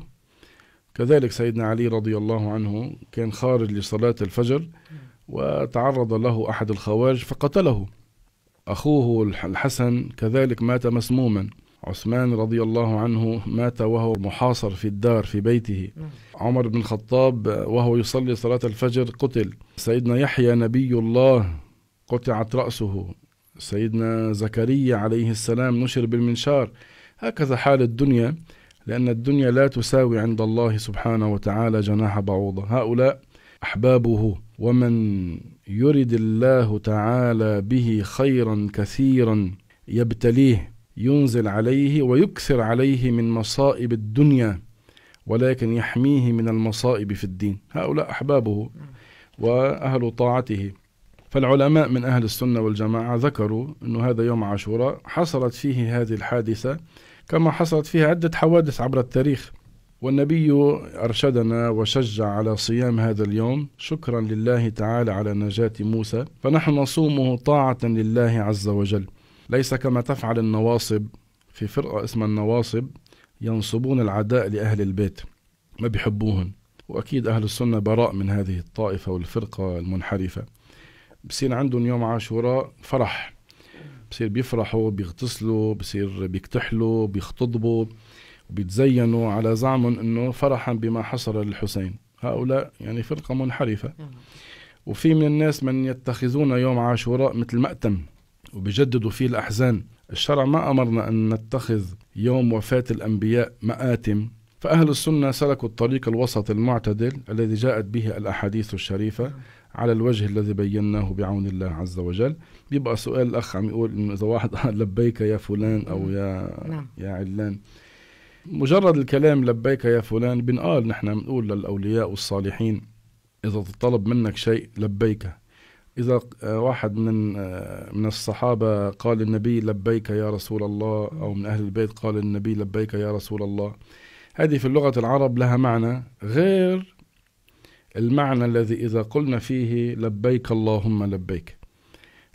كذلك سيدنا علي رضي الله عنه كان خارج لصلاة الفجر وتعرض له أحد الخوارج فقتله أخوه الحسن كذلك مات مسموما عثمان رضي الله عنه مات وهو محاصر في الدار في بيته عمر بن الخطاب وهو يصلي صلاة الفجر قتل سيدنا يحيى نبي الله قطعت رأسه سيدنا زكريا عليه السلام نشر بالمنشار هكذا حال الدنيا لأن الدنيا لا تساوي عند الله سبحانه وتعالى جناح بعوضة هؤلاء أحبابه ومن يرد الله تعالى به خيرا كثيرا يبتليه ينزل عليه ويكثر عليه من مصائب الدنيا ولكن يحميه من المصائب في الدين هؤلاء أحبابه وأهل طاعته فالعلماء من أهل السنة والجماعة ذكروا أن هذا يوم عاشوراء حصلت فيه هذه الحادثة كما حصلت فيها عدة حوادث عبر التاريخ والنبي أرشدنا وشجع على صيام هذا اليوم شكرا لله تعالى على نجاة موسى فنحن نصومه طاعة لله عز وجل ليس كما تفعل النواصب في فرقة اسمها النواصب ينصبون العداء لأهل البيت ما بيحبوهم وأكيد أهل السنة براء من هذه الطائفة والفرقة المنحرفة بصير عندهم يوم عاشوراء فرح بصير بيفرحوا بيغتسلوا بصير بيكتحلوا بيخطبوا وبيتزينوا على زعمهم انه فرحا بما حصل للحسين هؤلاء يعني فرقه منحرفه نعم. وفي من الناس من يتخذون يوم عاشوراء مثل مأتم وبيجددوا فيه الأحزان الشرع ما أمرنا أن نتخذ يوم وفاة الأنبياء مآتم فأهل السنة سلكوا الطريق الوسط المعتدل الذي جاءت به الأحاديث الشريفة نعم. على الوجه الذي بيناه بعون الله عز وجل بيبقى سؤال الاخ عم يقول انه اذا واحد قال لبيك يا فلان او يا نعم. يا علان مجرد الكلام لبيك يا فلان بنقال نحن بنقول للاولياء والصالحين اذا تطلب منك شيء لبيك إذا آه، واحد من آه، من الصحابة قال النبي لبيك يا رسول الله أو من أهل البيت قال النبي لبيك يا رسول الله هذه في اللغة العرب لها معنى غير المعنى الذي إذا قلنا فيه لبيك اللهم لبيك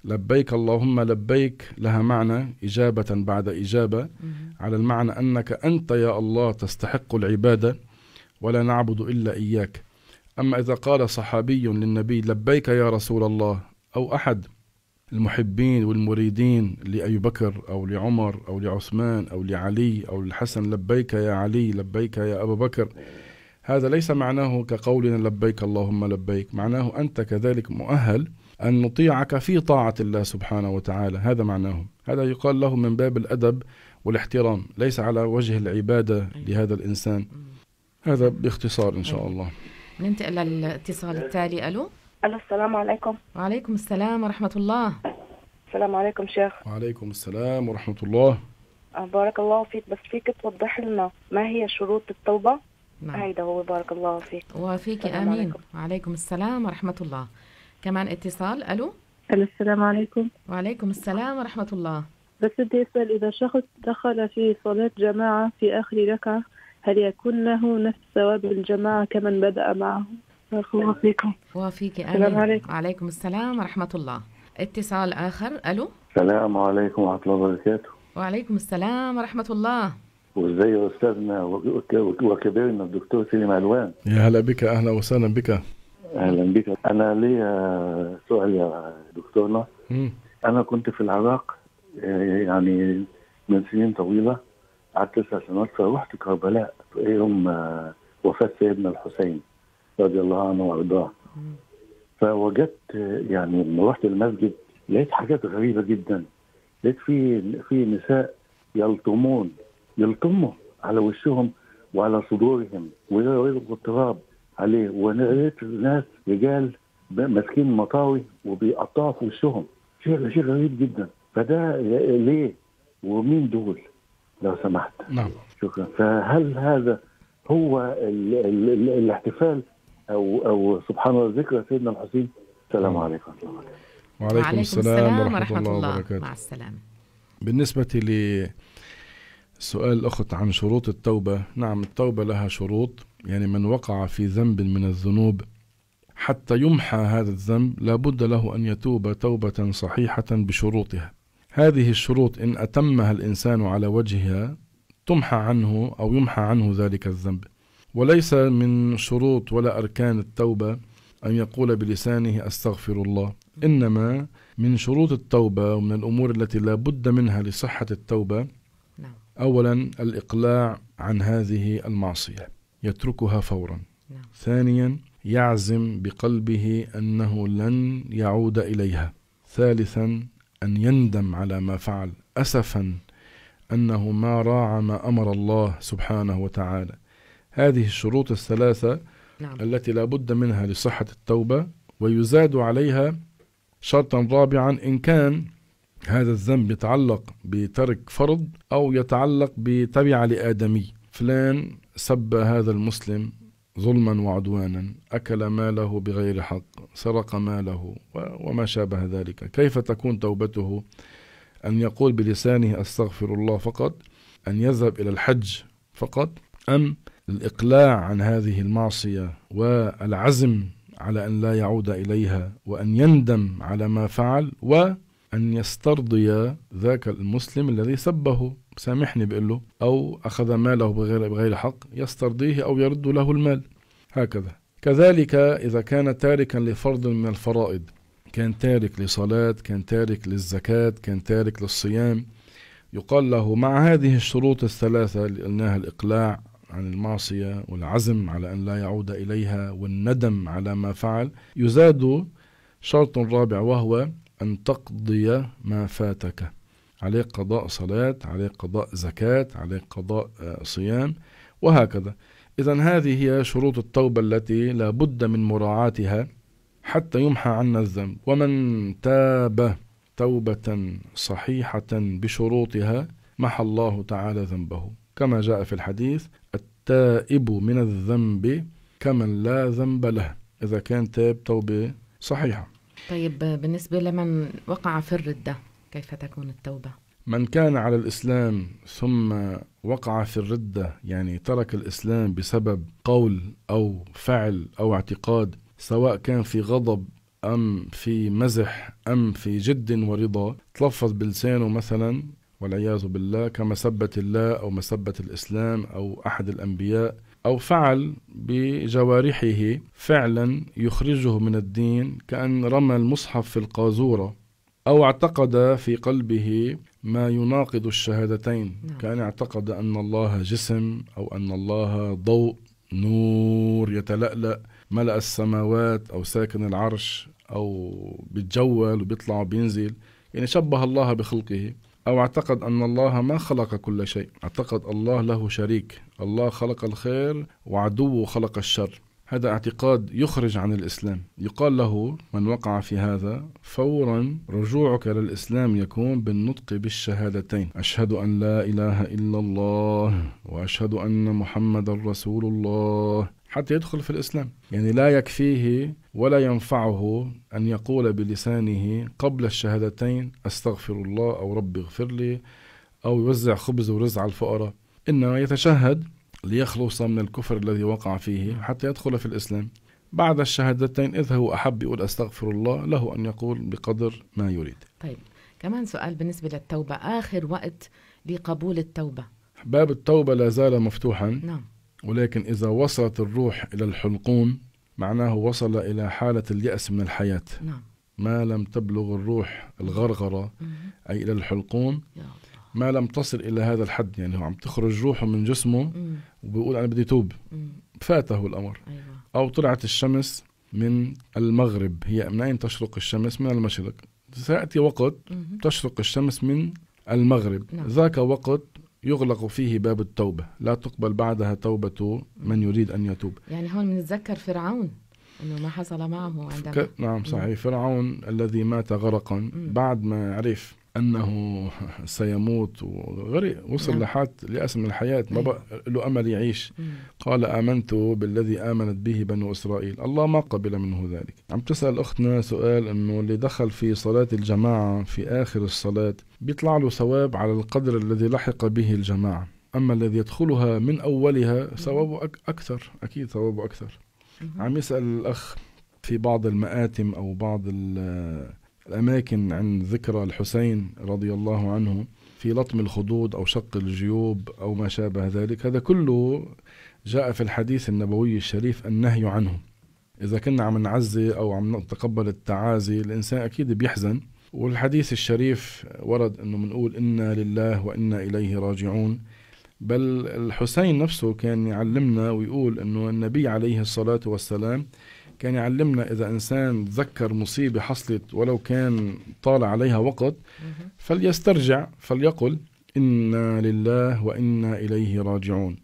لبيك اللهم لبيك لها معنى إجابة بعد إجابة على المعنى أنك أنت يا الله تستحق العبادة ولا نعبد إلا إياك أما إذا قال صحابي للنبي لبيك يا رسول الله أو أحد المحبين والمريدين لأبي بكر أو لعمر أو لعثمان أو لعلي أو للحسن لبيك يا علي لبيك يا أبا بكر هذا ليس معناه كقولنا لبيك اللهم لبيك معناه أنت كذلك مؤهل أن نطيعك في طاعة الله سبحانه وتعالى هذا معناه هذا يقال له من باب الأدب والاحترام ليس على وجه العبادة لهذا الإنسان هذا باختصار إن شاء الله ننتقل للاتصال التالي ألو ألو السلام عليكم وعليكم السلام ورحمة الله السلام عليكم شيخ وعليكم السلام ورحمة الله بارك الله فيك بس فيك توضح لنا ما هي شروط التوبة نعم هيدا هو بارك الله فيك وفيك امين عليكم. وعليكم السلام ورحمه الله كمان اتصال الو السلام عليكم وعليكم السلام ورحمه الله بس بدي اسال اذا شخص دخل في صلاه جماعه في اخر ركعه هل يكون له نفس ثواب الجماعه كمن بدا معه بارك الله فيكم وفيك امين السلام عليكم وعليكم السلام ورحمه الله اتصال اخر الو السلام عليكم ورحمه الله وبركاته وعليكم السلام ورحمه الله وازاي استاذنا وكبيرنا الدكتور سليم علوان يا هلا بك اهلا وسهلا بك اهلا بك انا لي سؤال يا دكتورنا مم. انا كنت في العراق آه، يعني من سنين طويله قعدت تسع سنوات فروحت كربلاء في يوم آه، وفاه سيدنا الحسين رضي الله عنه وارضاه فوجدت آه، يعني لما رحت المسجد لقيت حاجات غريبه جدا لقيت في في نساء يلطمون يلطمه على وشهم وعلى صدورهم ويربوا التراب عليه ولقيت ناس رجال ماسكين مطاوي وبيقطعوا في وشهم شيء شيء غريب جدا فده ليه ومين دول لو سمحت نعم شكرا فهل هذا هو الـ الـ الـ الاحتفال او او سبحان الله ذكرى سيدنا الحسين السلام نعم. عليكم وعليكم السلام, السلام ورحمه, الله, الله وبركاته مع السلامه بالنسبه ل سؤال الأخت عن شروط التوبة نعم التوبة لها شروط يعني من وقع في ذنب من الذنوب حتى يمحى هذا الذنب لابد له أن يتوب توبة صحيحة بشروطها هذه الشروط إن أتمها الإنسان على وجهها تمحى عنه أو يمحى عنه ذلك الذنب وليس من شروط ولا أركان التوبة أن يقول بلسانه أستغفر الله إنما من شروط التوبة ومن الأمور التي لا بد منها لصحة التوبة أولا الإقلاع عن هذه المعصية يتركها فورا نعم. ثانيا يعزم بقلبه أنه لن يعود إليها ثالثا أن يندم على ما فعل أسفا أنه ما راعى ما أمر الله سبحانه وتعالى هذه الشروط الثلاثة نعم. التي لا بد منها لصحة التوبة ويزاد عليها شرطا رابعا إن كان هذا الذنب يتعلق بترك فرض أو يتعلق بتبعة لآدمي فلان سب هذا المسلم ظلما وعدوانا أكل ماله بغير حق سرق ماله وما شابه ذلك كيف تكون توبته أن يقول بلسانه أستغفر الله فقط أن يذهب إلى الحج فقط أم الإقلاع عن هذه المعصية والعزم على أن لا يعود إليها وأن يندم على ما فعل و أن يسترضي ذاك المسلم الذي سبه سامحني بقول له أو أخذ ماله بغير, بغير حق يسترضيه أو يرد له المال هكذا كذلك إذا كان تاركا لفرض من الفرائض كان تارك لصلاة كان تارك للزكاة كان تارك للصيام يقال له مع هذه الشروط الثلاثة اللي قلناها الإقلاع عن المعصية والعزم على أن لا يعود إليها والندم على ما فعل يزاد شرط رابع وهو أن تقضي ما فاتك عليك قضاء صلاة عليك قضاء زكاة عليك قضاء آه، صيام وهكذا إذا هذه هي شروط التوبة التي لا بد من مراعاتها حتى يمحى عنا الذنب ومن تاب توبة صحيحة بشروطها محى الله تعالى ذنبه كما جاء في الحديث التائب من الذنب كمن لا ذنب له إذا كان تاب توبة صحيحة طيب بالنسبة لمن وقع في الردة كيف تكون التوبة؟ من كان على الإسلام ثم وقع في الردة يعني ترك الإسلام بسبب قول أو فعل أو اعتقاد سواء كان في غضب أم في مزح أم في جد ورضا تلفظ بلسانه مثلا والعياذ بالله كمسبة الله أو مسبة الإسلام أو أحد الأنبياء أو فعل بجوارحه فعلا يخرجه من الدين كأن رمى المصحف في القاذورة أو اعتقد في قلبه ما يناقض الشهادتين نعم. كأن اعتقد أن الله جسم أو أن الله ضوء نور يتلألأ ملأ السماوات أو ساكن العرش أو بيتجول وبيطلع وبينزل يعني شبه الله بخلقه أو اعتقد أن الله ما خلق كل شيء اعتقد الله له شريك الله خلق الخير وعدوه خلق الشر هذا اعتقاد يخرج عن الإسلام يقال له من وقع في هذا فورا رجوعك للإسلام يكون بالنطق بالشهادتين أشهد أن لا إله إلا الله وأشهد أن محمد رسول الله حتى يدخل في الإسلام يعني لا يكفيه ولا ينفعه أن يقول بلسانه قبل الشهادتين أستغفر الله أو ربي اغفر لي أو يوزع خبز ورز على الفقراء إنما يتشهد ليخلص من الكفر الذي وقع فيه حتى يدخل في الإسلام بعد الشهادتين إذا هو أحب يقول أستغفر الله له أن يقول بقدر ما يريد طيب كمان سؤال بالنسبة للتوبة آخر وقت لقبول التوبة باب التوبة لا زال مفتوحا نعم ولكن إذا وصلت الروح إلى الحلقوم معناه وصل إلى حالة اليأس من الحياة نعم. ما لم تبلغ الروح الغرغرة أي إلى الحلقوم ما لم تصل إلى هذا الحد يعني هو عم تخرج روحه من جسمه وبيقول أنا بدي توب فاته الأمر أيوة. أو طلعت الشمس من المغرب هي من أين تشرق الشمس من المشرق سيأتي وقت تشرق الشمس من المغرب نعم. ذاك وقت يغلق فيه باب التوبة لا تقبل بعدها توبة من يريد أن يتوب يعني هون بنتذكر فرعون انه ما حصل معه عندما ك... نعم صحيح نعم. فرعون الذي مات غرقا بعد ما عرف انه سيموت وغريب وصل نعم. لحد لحات من الحياه ما أيوه. بقى له امل يعيش قال امنت بالذي امنت به بنو اسرائيل الله ما قبل منه ذلك عم تسال اختنا سؤال انه اللي دخل في صلاه الجماعه في اخر الصلاه بيطلع له ثواب على القدر الذي لحق به الجماعه اما الذي يدخلها من اولها ثوابه أك اكثر اكيد ثوابه اكثر عم يسال الاخ في بعض المآتم او بعض الأماكن عن ذكرى الحسين رضي الله عنه في لطم الخدود أو شق الجيوب أو ما شابه ذلك هذا كله جاء في الحديث النبوي الشريف النهي عنه إذا كنا عم نعزي أو عم نتقبل التعازي الإنسان أكيد بيحزن والحديث الشريف ورد أنه منقول إنا لله وإنا إليه راجعون بل الحسين نفسه كان يعلمنا ويقول أنه النبي عليه الصلاة والسلام كان يعلمنا إذا إنسان تذكر مصيبة حصلت ولو كان طال عليها وقت فليسترجع فليقل إنا لله وإنا إليه راجعون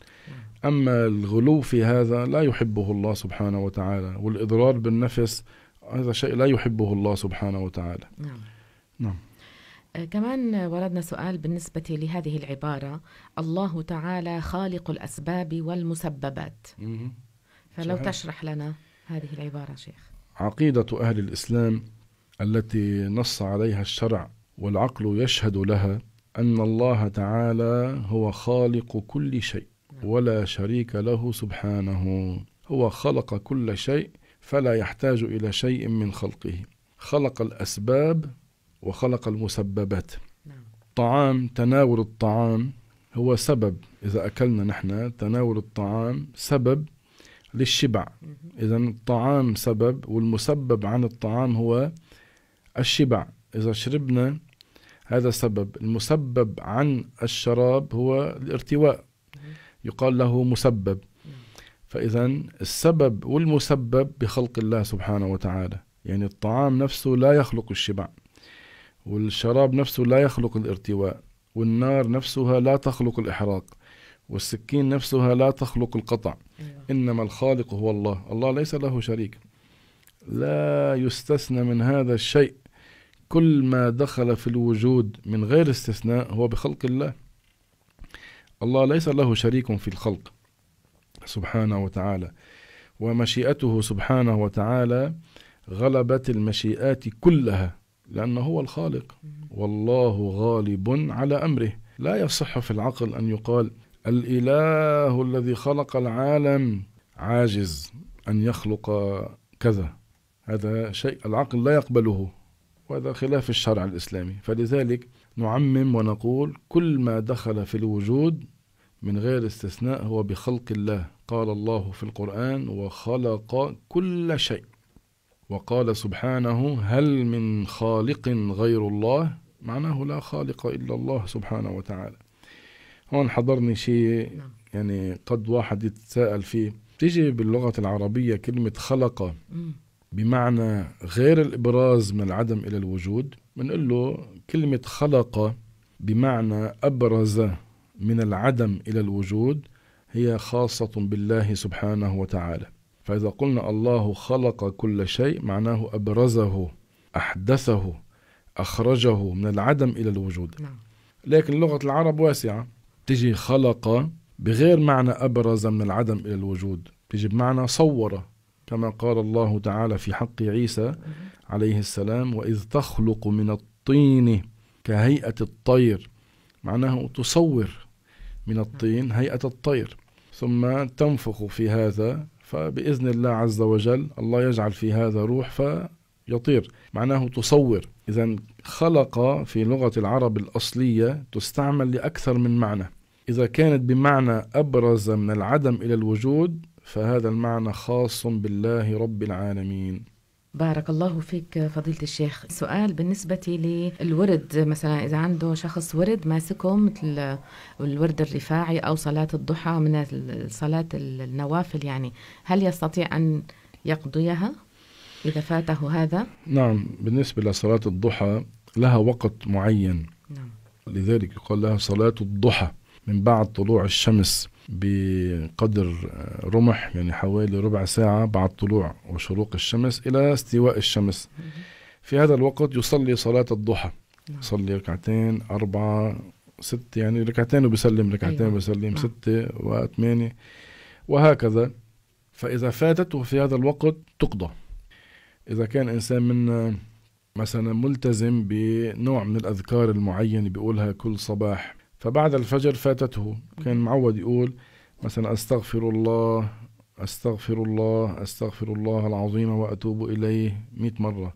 أما الغلو في هذا لا يحبه الله سبحانه وتعالى والإضرار بالنفس هذا شيء لا يحبه الله سبحانه وتعالى نعم نعم آه، كمان وردنا سؤال بالنسبة لهذه العبارة الله تعالى خالق الأسباب والمسببات فلو تشرح لنا هذه العبارة شيخ عقيدة أهل الإسلام التي نص عليها الشرع والعقل يشهد لها أن الله تعالى هو خالق كل شيء نعم. ولا شريك له سبحانه هو خلق كل شيء فلا يحتاج إلى شيء من خلقه خلق الأسباب وخلق المسببات نعم. طعام تناول الطعام هو سبب إذا أكلنا نحن تناول الطعام سبب للشبع إذا الطعام سبب والمسبب عن الطعام هو الشبع إذا شربنا هذا سبب المسبب عن الشراب هو الارتواء يقال له مسبب فإذا السبب والمسبب بخلق الله سبحانه وتعالى يعني الطعام نفسه لا يخلق الشبع والشراب نفسه لا يخلق الارتواء والنار نفسها لا تخلق الإحراق والسكين نفسها لا تخلق القطع أيوة. إنما الخالق هو الله الله ليس له شريك لا يستثنى من هذا الشيء كل ما دخل في الوجود من غير استثناء هو بخلق الله الله ليس له شريك في الخلق سبحانه وتعالى ومشيئته سبحانه وتعالى غلبت المشيئات كلها لأنه هو الخالق والله غالب على أمره لا يصح في العقل أن يقال الإله الذي خلق العالم عاجز أن يخلق كذا هذا شيء العقل لا يقبله وهذا خلاف الشرع الإسلامي فلذلك نعمم ونقول كل ما دخل في الوجود من غير استثناء هو بخلق الله قال الله في القرآن وخلق كل شيء وقال سبحانه هل من خالق غير الله معناه لا خالق إلا الله سبحانه وتعالى هون حضرني شيء نعم. يعني قد واحد يتساءل فيه تيجي باللغة العربية كلمة خلق بمعنى غير الإبراز من العدم إلى الوجود بنقول له كلمة خلق بمعنى أبرز من العدم إلى الوجود هي خاصة بالله سبحانه وتعالى فإذا قلنا الله خلق كل شيء معناه أبرزه أحدثه أخرجه من العدم إلى الوجود نعم. لكن لغة العرب واسعة تجي خلق بغير معنى أبرز من العدم إلى الوجود تجي بمعنى صور كما قال الله تعالى في حق عيسى عليه السلام وإذ تخلق من الطين كهيئة الطير معناه تصور من الطين هيئة الطير ثم تنفخ في هذا فبإذن الله عز وجل الله يجعل في هذا روح فيطير معناه تصور إذا خلق في لغة العرب الأصلية تستعمل لأكثر من معنى إذا كانت بمعنى أبرز من العدم إلى الوجود فهذا المعنى خاص بالله رب العالمين بارك الله فيك فضيلة الشيخ سؤال بالنسبة للورد مثلا إذا عنده شخص ورد ماسكه مثل الورد الرفاعي أو صلاة الضحى من صلاة النوافل يعني هل يستطيع أن يقضيها إذا فاته هذا؟ نعم بالنسبة لصلاة الضحى لها وقت معين نعم. لذلك يقال لها صلاة الضحى من بعد طلوع الشمس بقدر رمح يعني حوالي ربع ساعة بعد طلوع وشروق الشمس إلى استواء الشمس في هذا الوقت يصلي صلاة الضحى نعم. يصلي ركعتين أربعة ست يعني ركعتين وبيسلم ركعتين أيوة. وبيسلم نعم. ستة وثمانية وهكذا فإذا فاتته في هذا الوقت تقضى إذا كان إنسان من مثلا ملتزم بنوع من الأذكار المعينة بيقولها كل صباح فبعد الفجر فاتته كان معود يقول مثلا أستغفر الله أستغفر الله أستغفر الله العظيم وأتوب إليه مئة مرة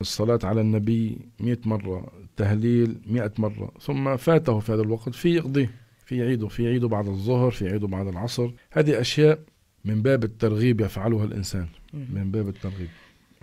الصلاة على النبي مئة مرة التهليل مئة مرة ثم فاته في هذا الوقت في يقضيه في عيده في عيده بعد الظهر في عيده بعد العصر هذه أشياء من باب الترغيب يفعلها الإنسان من باب الترغيب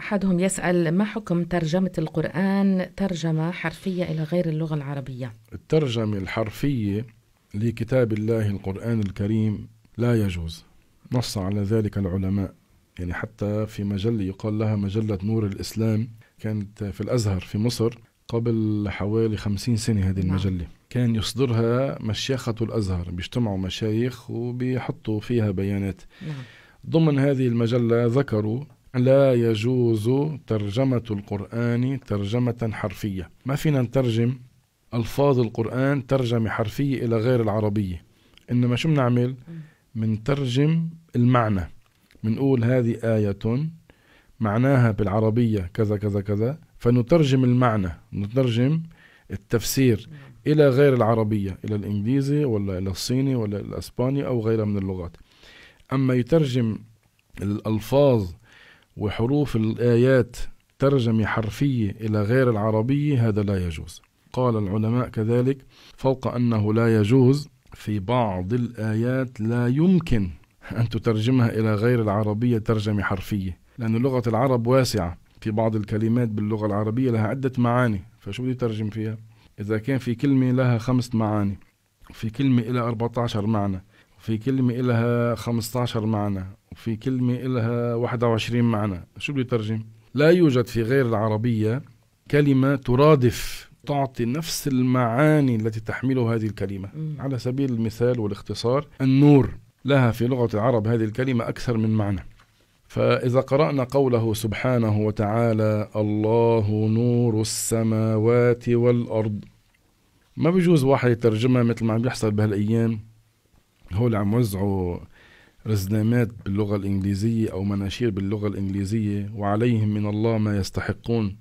أحدهم يسأل ما حكم ترجمة القرآن ترجمة حرفية إلى غير اللغة العربية الترجمة الحرفية لكتاب الله القرآن الكريم لا يجوز نص على ذلك العلماء يعني حتى في مجلة يقال لها مجلة نور الإسلام كانت في الأزهر في مصر قبل حوالي خمسين سنة هذه نعم. المجلة نعم. كان يصدرها مشيخة الأزهر بيجتمعوا مشايخ وبيحطوا فيها بيانات نعم. ضمن هذه المجلة ذكروا لا يجوز ترجمة القرآن ترجمة حرفية ما فينا نترجم ألفاظ القرآن ترجمة حرفية إلى غير العربية إنما شو بنعمل بنترجم المعنى بنقول هذه آية معناها بالعربية كذا كذا كذا فنترجم المعنى نترجم التفسير إلى غير العربية إلى الإنجليزي ولا إلى الصيني ولا الأسباني أو غيرها من اللغات أما يترجم الألفاظ وحروف الآيات ترجمة حرفية إلى غير العربية هذا لا يجوز قال العلماء كذلك فوق أنه لا يجوز في بعض الآيات لا يمكن أن تترجمها إلى غير العربية ترجمة حرفية لأن لغة العرب واسعة في بعض الكلمات باللغة العربية لها عدة معاني فشو بدي ترجم فيها إذا كان في كلمة لها خمس معاني في كلمة إلى 14 معنى في كلمة إلها 15 معنى وفي كلمة إلها 21 معنى شو بده يترجم؟ لا يوجد في غير العربية كلمة ترادف تعطي نفس المعاني التي تحمله هذه الكلمة م. على سبيل المثال والاختصار النور لها في لغة العرب هذه الكلمة أكثر من معنى فإذا قرأنا قوله سبحانه وتعالى الله نور السماوات والأرض ما بيجوز واحد يترجمها مثل ما عم بيحصل بهالأيام هو اللي عم وزعوا رزنامات باللغة الإنجليزية أو مناشير باللغة الإنجليزية وعليهم من الله ما يستحقون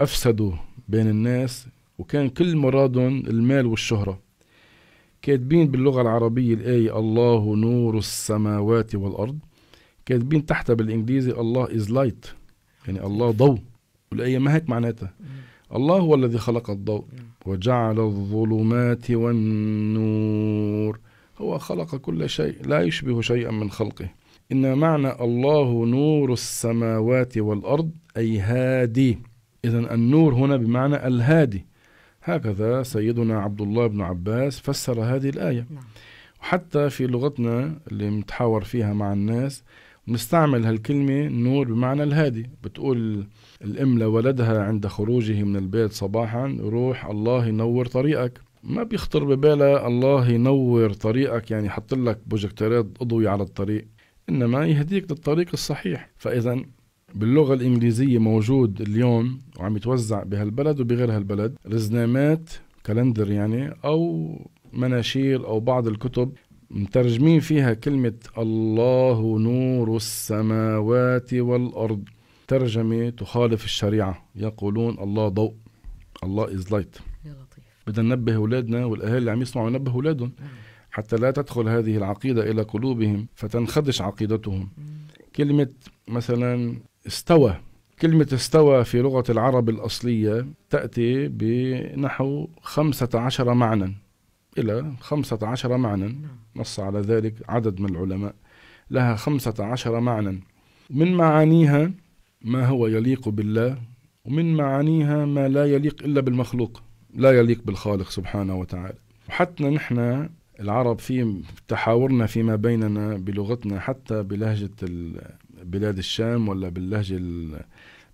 أفسدوا بين الناس وكان كل مرادهم المال والشهرة كاتبين باللغة العربية الآية الله نور السماوات والأرض كاتبين تحتها بالإنجليزي الله is light يعني الله ضوء والآية ما هيك معناتها الله هو الذي خلق الضوء وجعل الظلمات والنور هو خلق كل شيء لا يشبه شيئا من خلقه إن معنى الله نور السماوات والأرض أي هادي إذا النور هنا بمعنى الهادي هكذا سيدنا عبد الله بن عباس فسر هذه الآية نعم. وحتى في لغتنا اللي متحاور فيها مع الناس نستعمل هالكلمة نور بمعنى الهادي بتقول الأم لولدها عند خروجه من البيت صباحا روح الله ينور طريقك ما بيخطر ببالها الله ينور طريقك يعني يحط لك بروجكتورات أضوية على الطريق إنما يهديك للطريق الصحيح فإذا باللغة الإنجليزية موجود اليوم وعم يتوزع بهالبلد وبغير هالبلد رزنامات كالندر يعني أو مناشير أو بعض الكتب مترجمين فيها كلمة الله نور السماوات والأرض ترجمة تخالف الشريعة يقولون الله ضوء الله is light بدنا ننبه اولادنا والاهالي اللي عم يسمعوا ينبهوا اولادهم حتى لا تدخل هذه العقيده الى قلوبهم فتنخدش عقيدتهم كلمه مثلا استوى كلمة استوى في لغة العرب الأصلية تأتي بنحو خمسة عشر معنى إلى خمسة عشر معنى نص على ذلك عدد من العلماء لها خمسة عشر معنى من معانيها ما هو يليق بالله ومن معانيها ما لا يليق إلا بالمخلوق لا يليق بالخالق سبحانه وتعالى وحتى نحن العرب في تحاورنا فيما بيننا بلغتنا حتى بلهجة بلاد الشام ولا باللهجة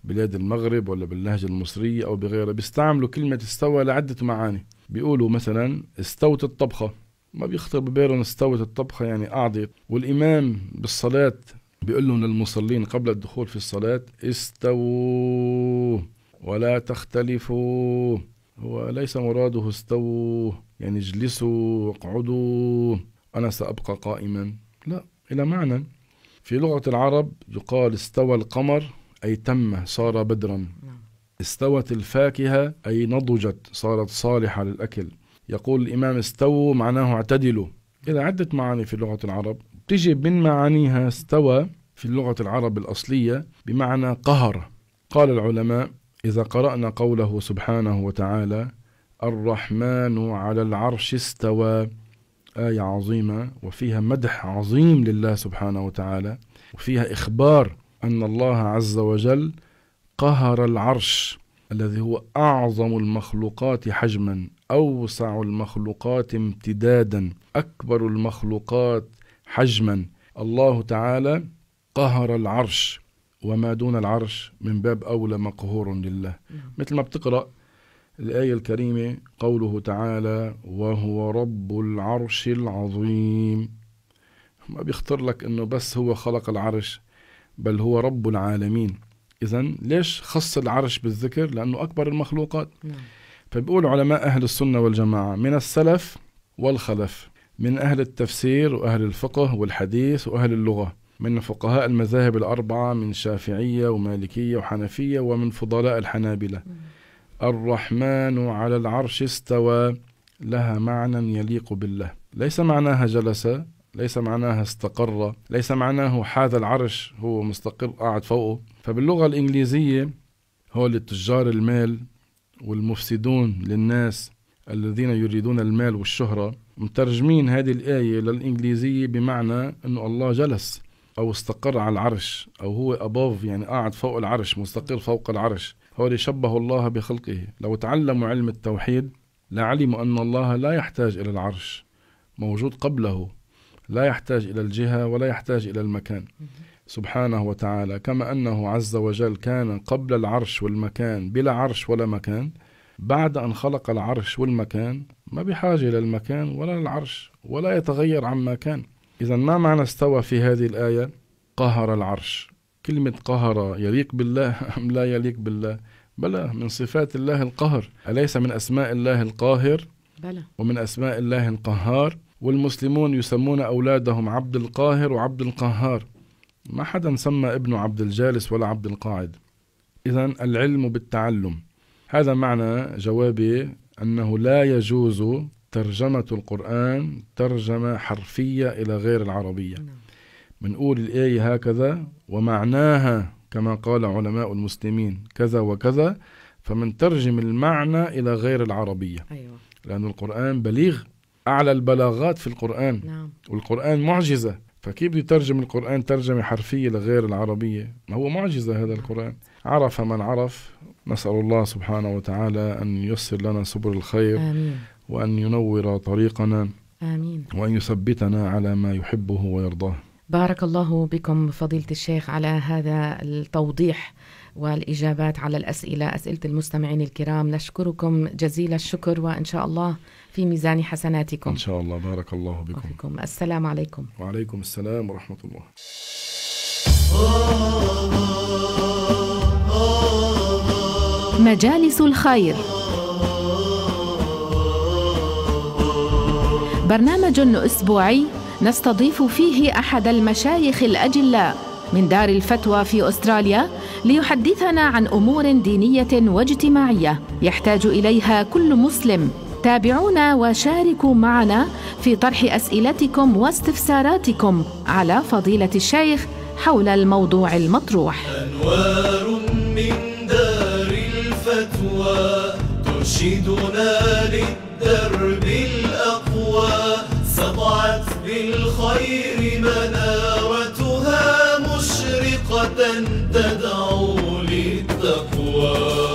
بلاد المغرب ولا باللهجة المصرية أو بغيرها بيستعملوا كلمة استوى لعدة معاني بيقولوا مثلا استوت الطبخة ما بيخطر ببالهم استوت الطبخة يعني أعضت والإمام بالصلاة بيقول لهم للمصلين قبل الدخول في الصلاة استووا ولا تختلفوا هو ليس مراده استووا يعني اجلسوا اقعدوا أنا سأبقى قائما لا إلى معنى في لغة العرب يقال استوى القمر أي تم صار بدرا نعم. استوت الفاكهة أي نضجت صارت صالحة للأكل يقول الإمام استووا معناه اعتدلوا إلى عدة معاني في لغة العرب تجي من معانيها استوى في اللغة العرب الأصلية بمعنى قهر قال العلماء إذا قرأنا قوله سبحانه وتعالى الرحمن على العرش استوى آية عظيمة وفيها مدح عظيم لله سبحانه وتعالى وفيها إخبار أن الله عز وجل قهر العرش الذي هو أعظم المخلوقات حجما أوسع المخلوقات امتدادا أكبر المخلوقات حجما الله تعالى قهر العرش وما دون العرش من باب أولى مقهور لله نعم. مثل ما بتقرأ الآية الكريمة قوله تعالى وهو رب العرش العظيم ما بيخطر لك أنه بس هو خلق العرش بل هو رب العالمين إذا ليش خص العرش بالذكر لأنه أكبر المخلوقات نعم. فبيقول علماء أهل السنة والجماعة من السلف والخلف من أهل التفسير وأهل الفقه والحديث وأهل اللغة من فقهاء المذاهب الأربعة من شافعية ومالكية وحنفية ومن فضلاء الحنابلة الرحمن على العرش استوى لها معنى يليق بالله ليس معناها جلس ليس معناها استقر ليس معناه هذا العرش هو مستقر قاعد فوقه فباللغة الإنجليزية هو للتجار المال والمفسدون للناس الذين يريدون المال والشهرة مترجمين هذه الآية للإنجليزية بمعنى أنه الله جلس او استقر على العرش او هو ابوف يعني قاعد فوق العرش مستقر فوق العرش هول شبهوا الله بخلقه لو تعلموا علم التوحيد لعلموا ان الله لا يحتاج الى العرش موجود قبله لا يحتاج الى الجهه ولا يحتاج الى المكان سبحانه وتعالى كما انه عز وجل كان قبل العرش والمكان بلا عرش ولا مكان بعد ان خلق العرش والمكان ما بحاجه للمكان ولا العرش ولا يتغير عما كان إذا ما معنى استوى في هذه الآية قهر العرش كلمة قهر يليق بالله أم لا يليق بالله بلى من صفات الله القهر أليس من أسماء الله القاهر بلى ومن أسماء الله القهار والمسلمون يسمون أولادهم عبد القاهر وعبد القهار ما حدا سمى ابنه عبد الجالس ولا عبد القاعد إذا العلم بالتعلم هذا معنى جوابي أنه لا يجوز ترجمة القرآن ترجمة حرفية إلى غير العربية بنقول نعم. الآية هكذا ومعناها كما قال علماء المسلمين كذا وكذا فمن ترجم المعنى إلى غير العربية أيوة. لأن القرآن بليغ أعلى البلاغات في القرآن نعم. والقرآن معجزة فكيف بده يترجم القرآن ترجمة حرفية لغير العربية ما هو معجزة هذا نعم. القرآن عرف من عرف نسأل الله سبحانه وتعالى أن ييسر لنا سبل الخير آمين. وأن ينور طريقنا آمين وأن يثبتنا على ما يحبه ويرضاه بارك الله بكم فضيلة الشيخ على هذا التوضيح والإجابات على الأسئلة أسئلة المستمعين الكرام نشكركم جزيل الشكر وإن شاء الله في ميزان حسناتكم إن شاء الله بارك الله بكم وفيكم. السلام عليكم وعليكم السلام ورحمة الله مجالس الخير برنامج أسبوعي نستضيف فيه أحد المشايخ الأجلاء من دار الفتوى في أستراليا ليحدثنا عن أمور دينية واجتماعية يحتاج إليها كل مسلم تابعونا وشاركوا معنا في طرح أسئلتكم واستفساراتكم على فضيلة الشيخ حول الموضوع المطروح أنوار من دار الفتوى ترشدنا للدرب سطعت بالخير منارتها مشرقة تدعو للتقوى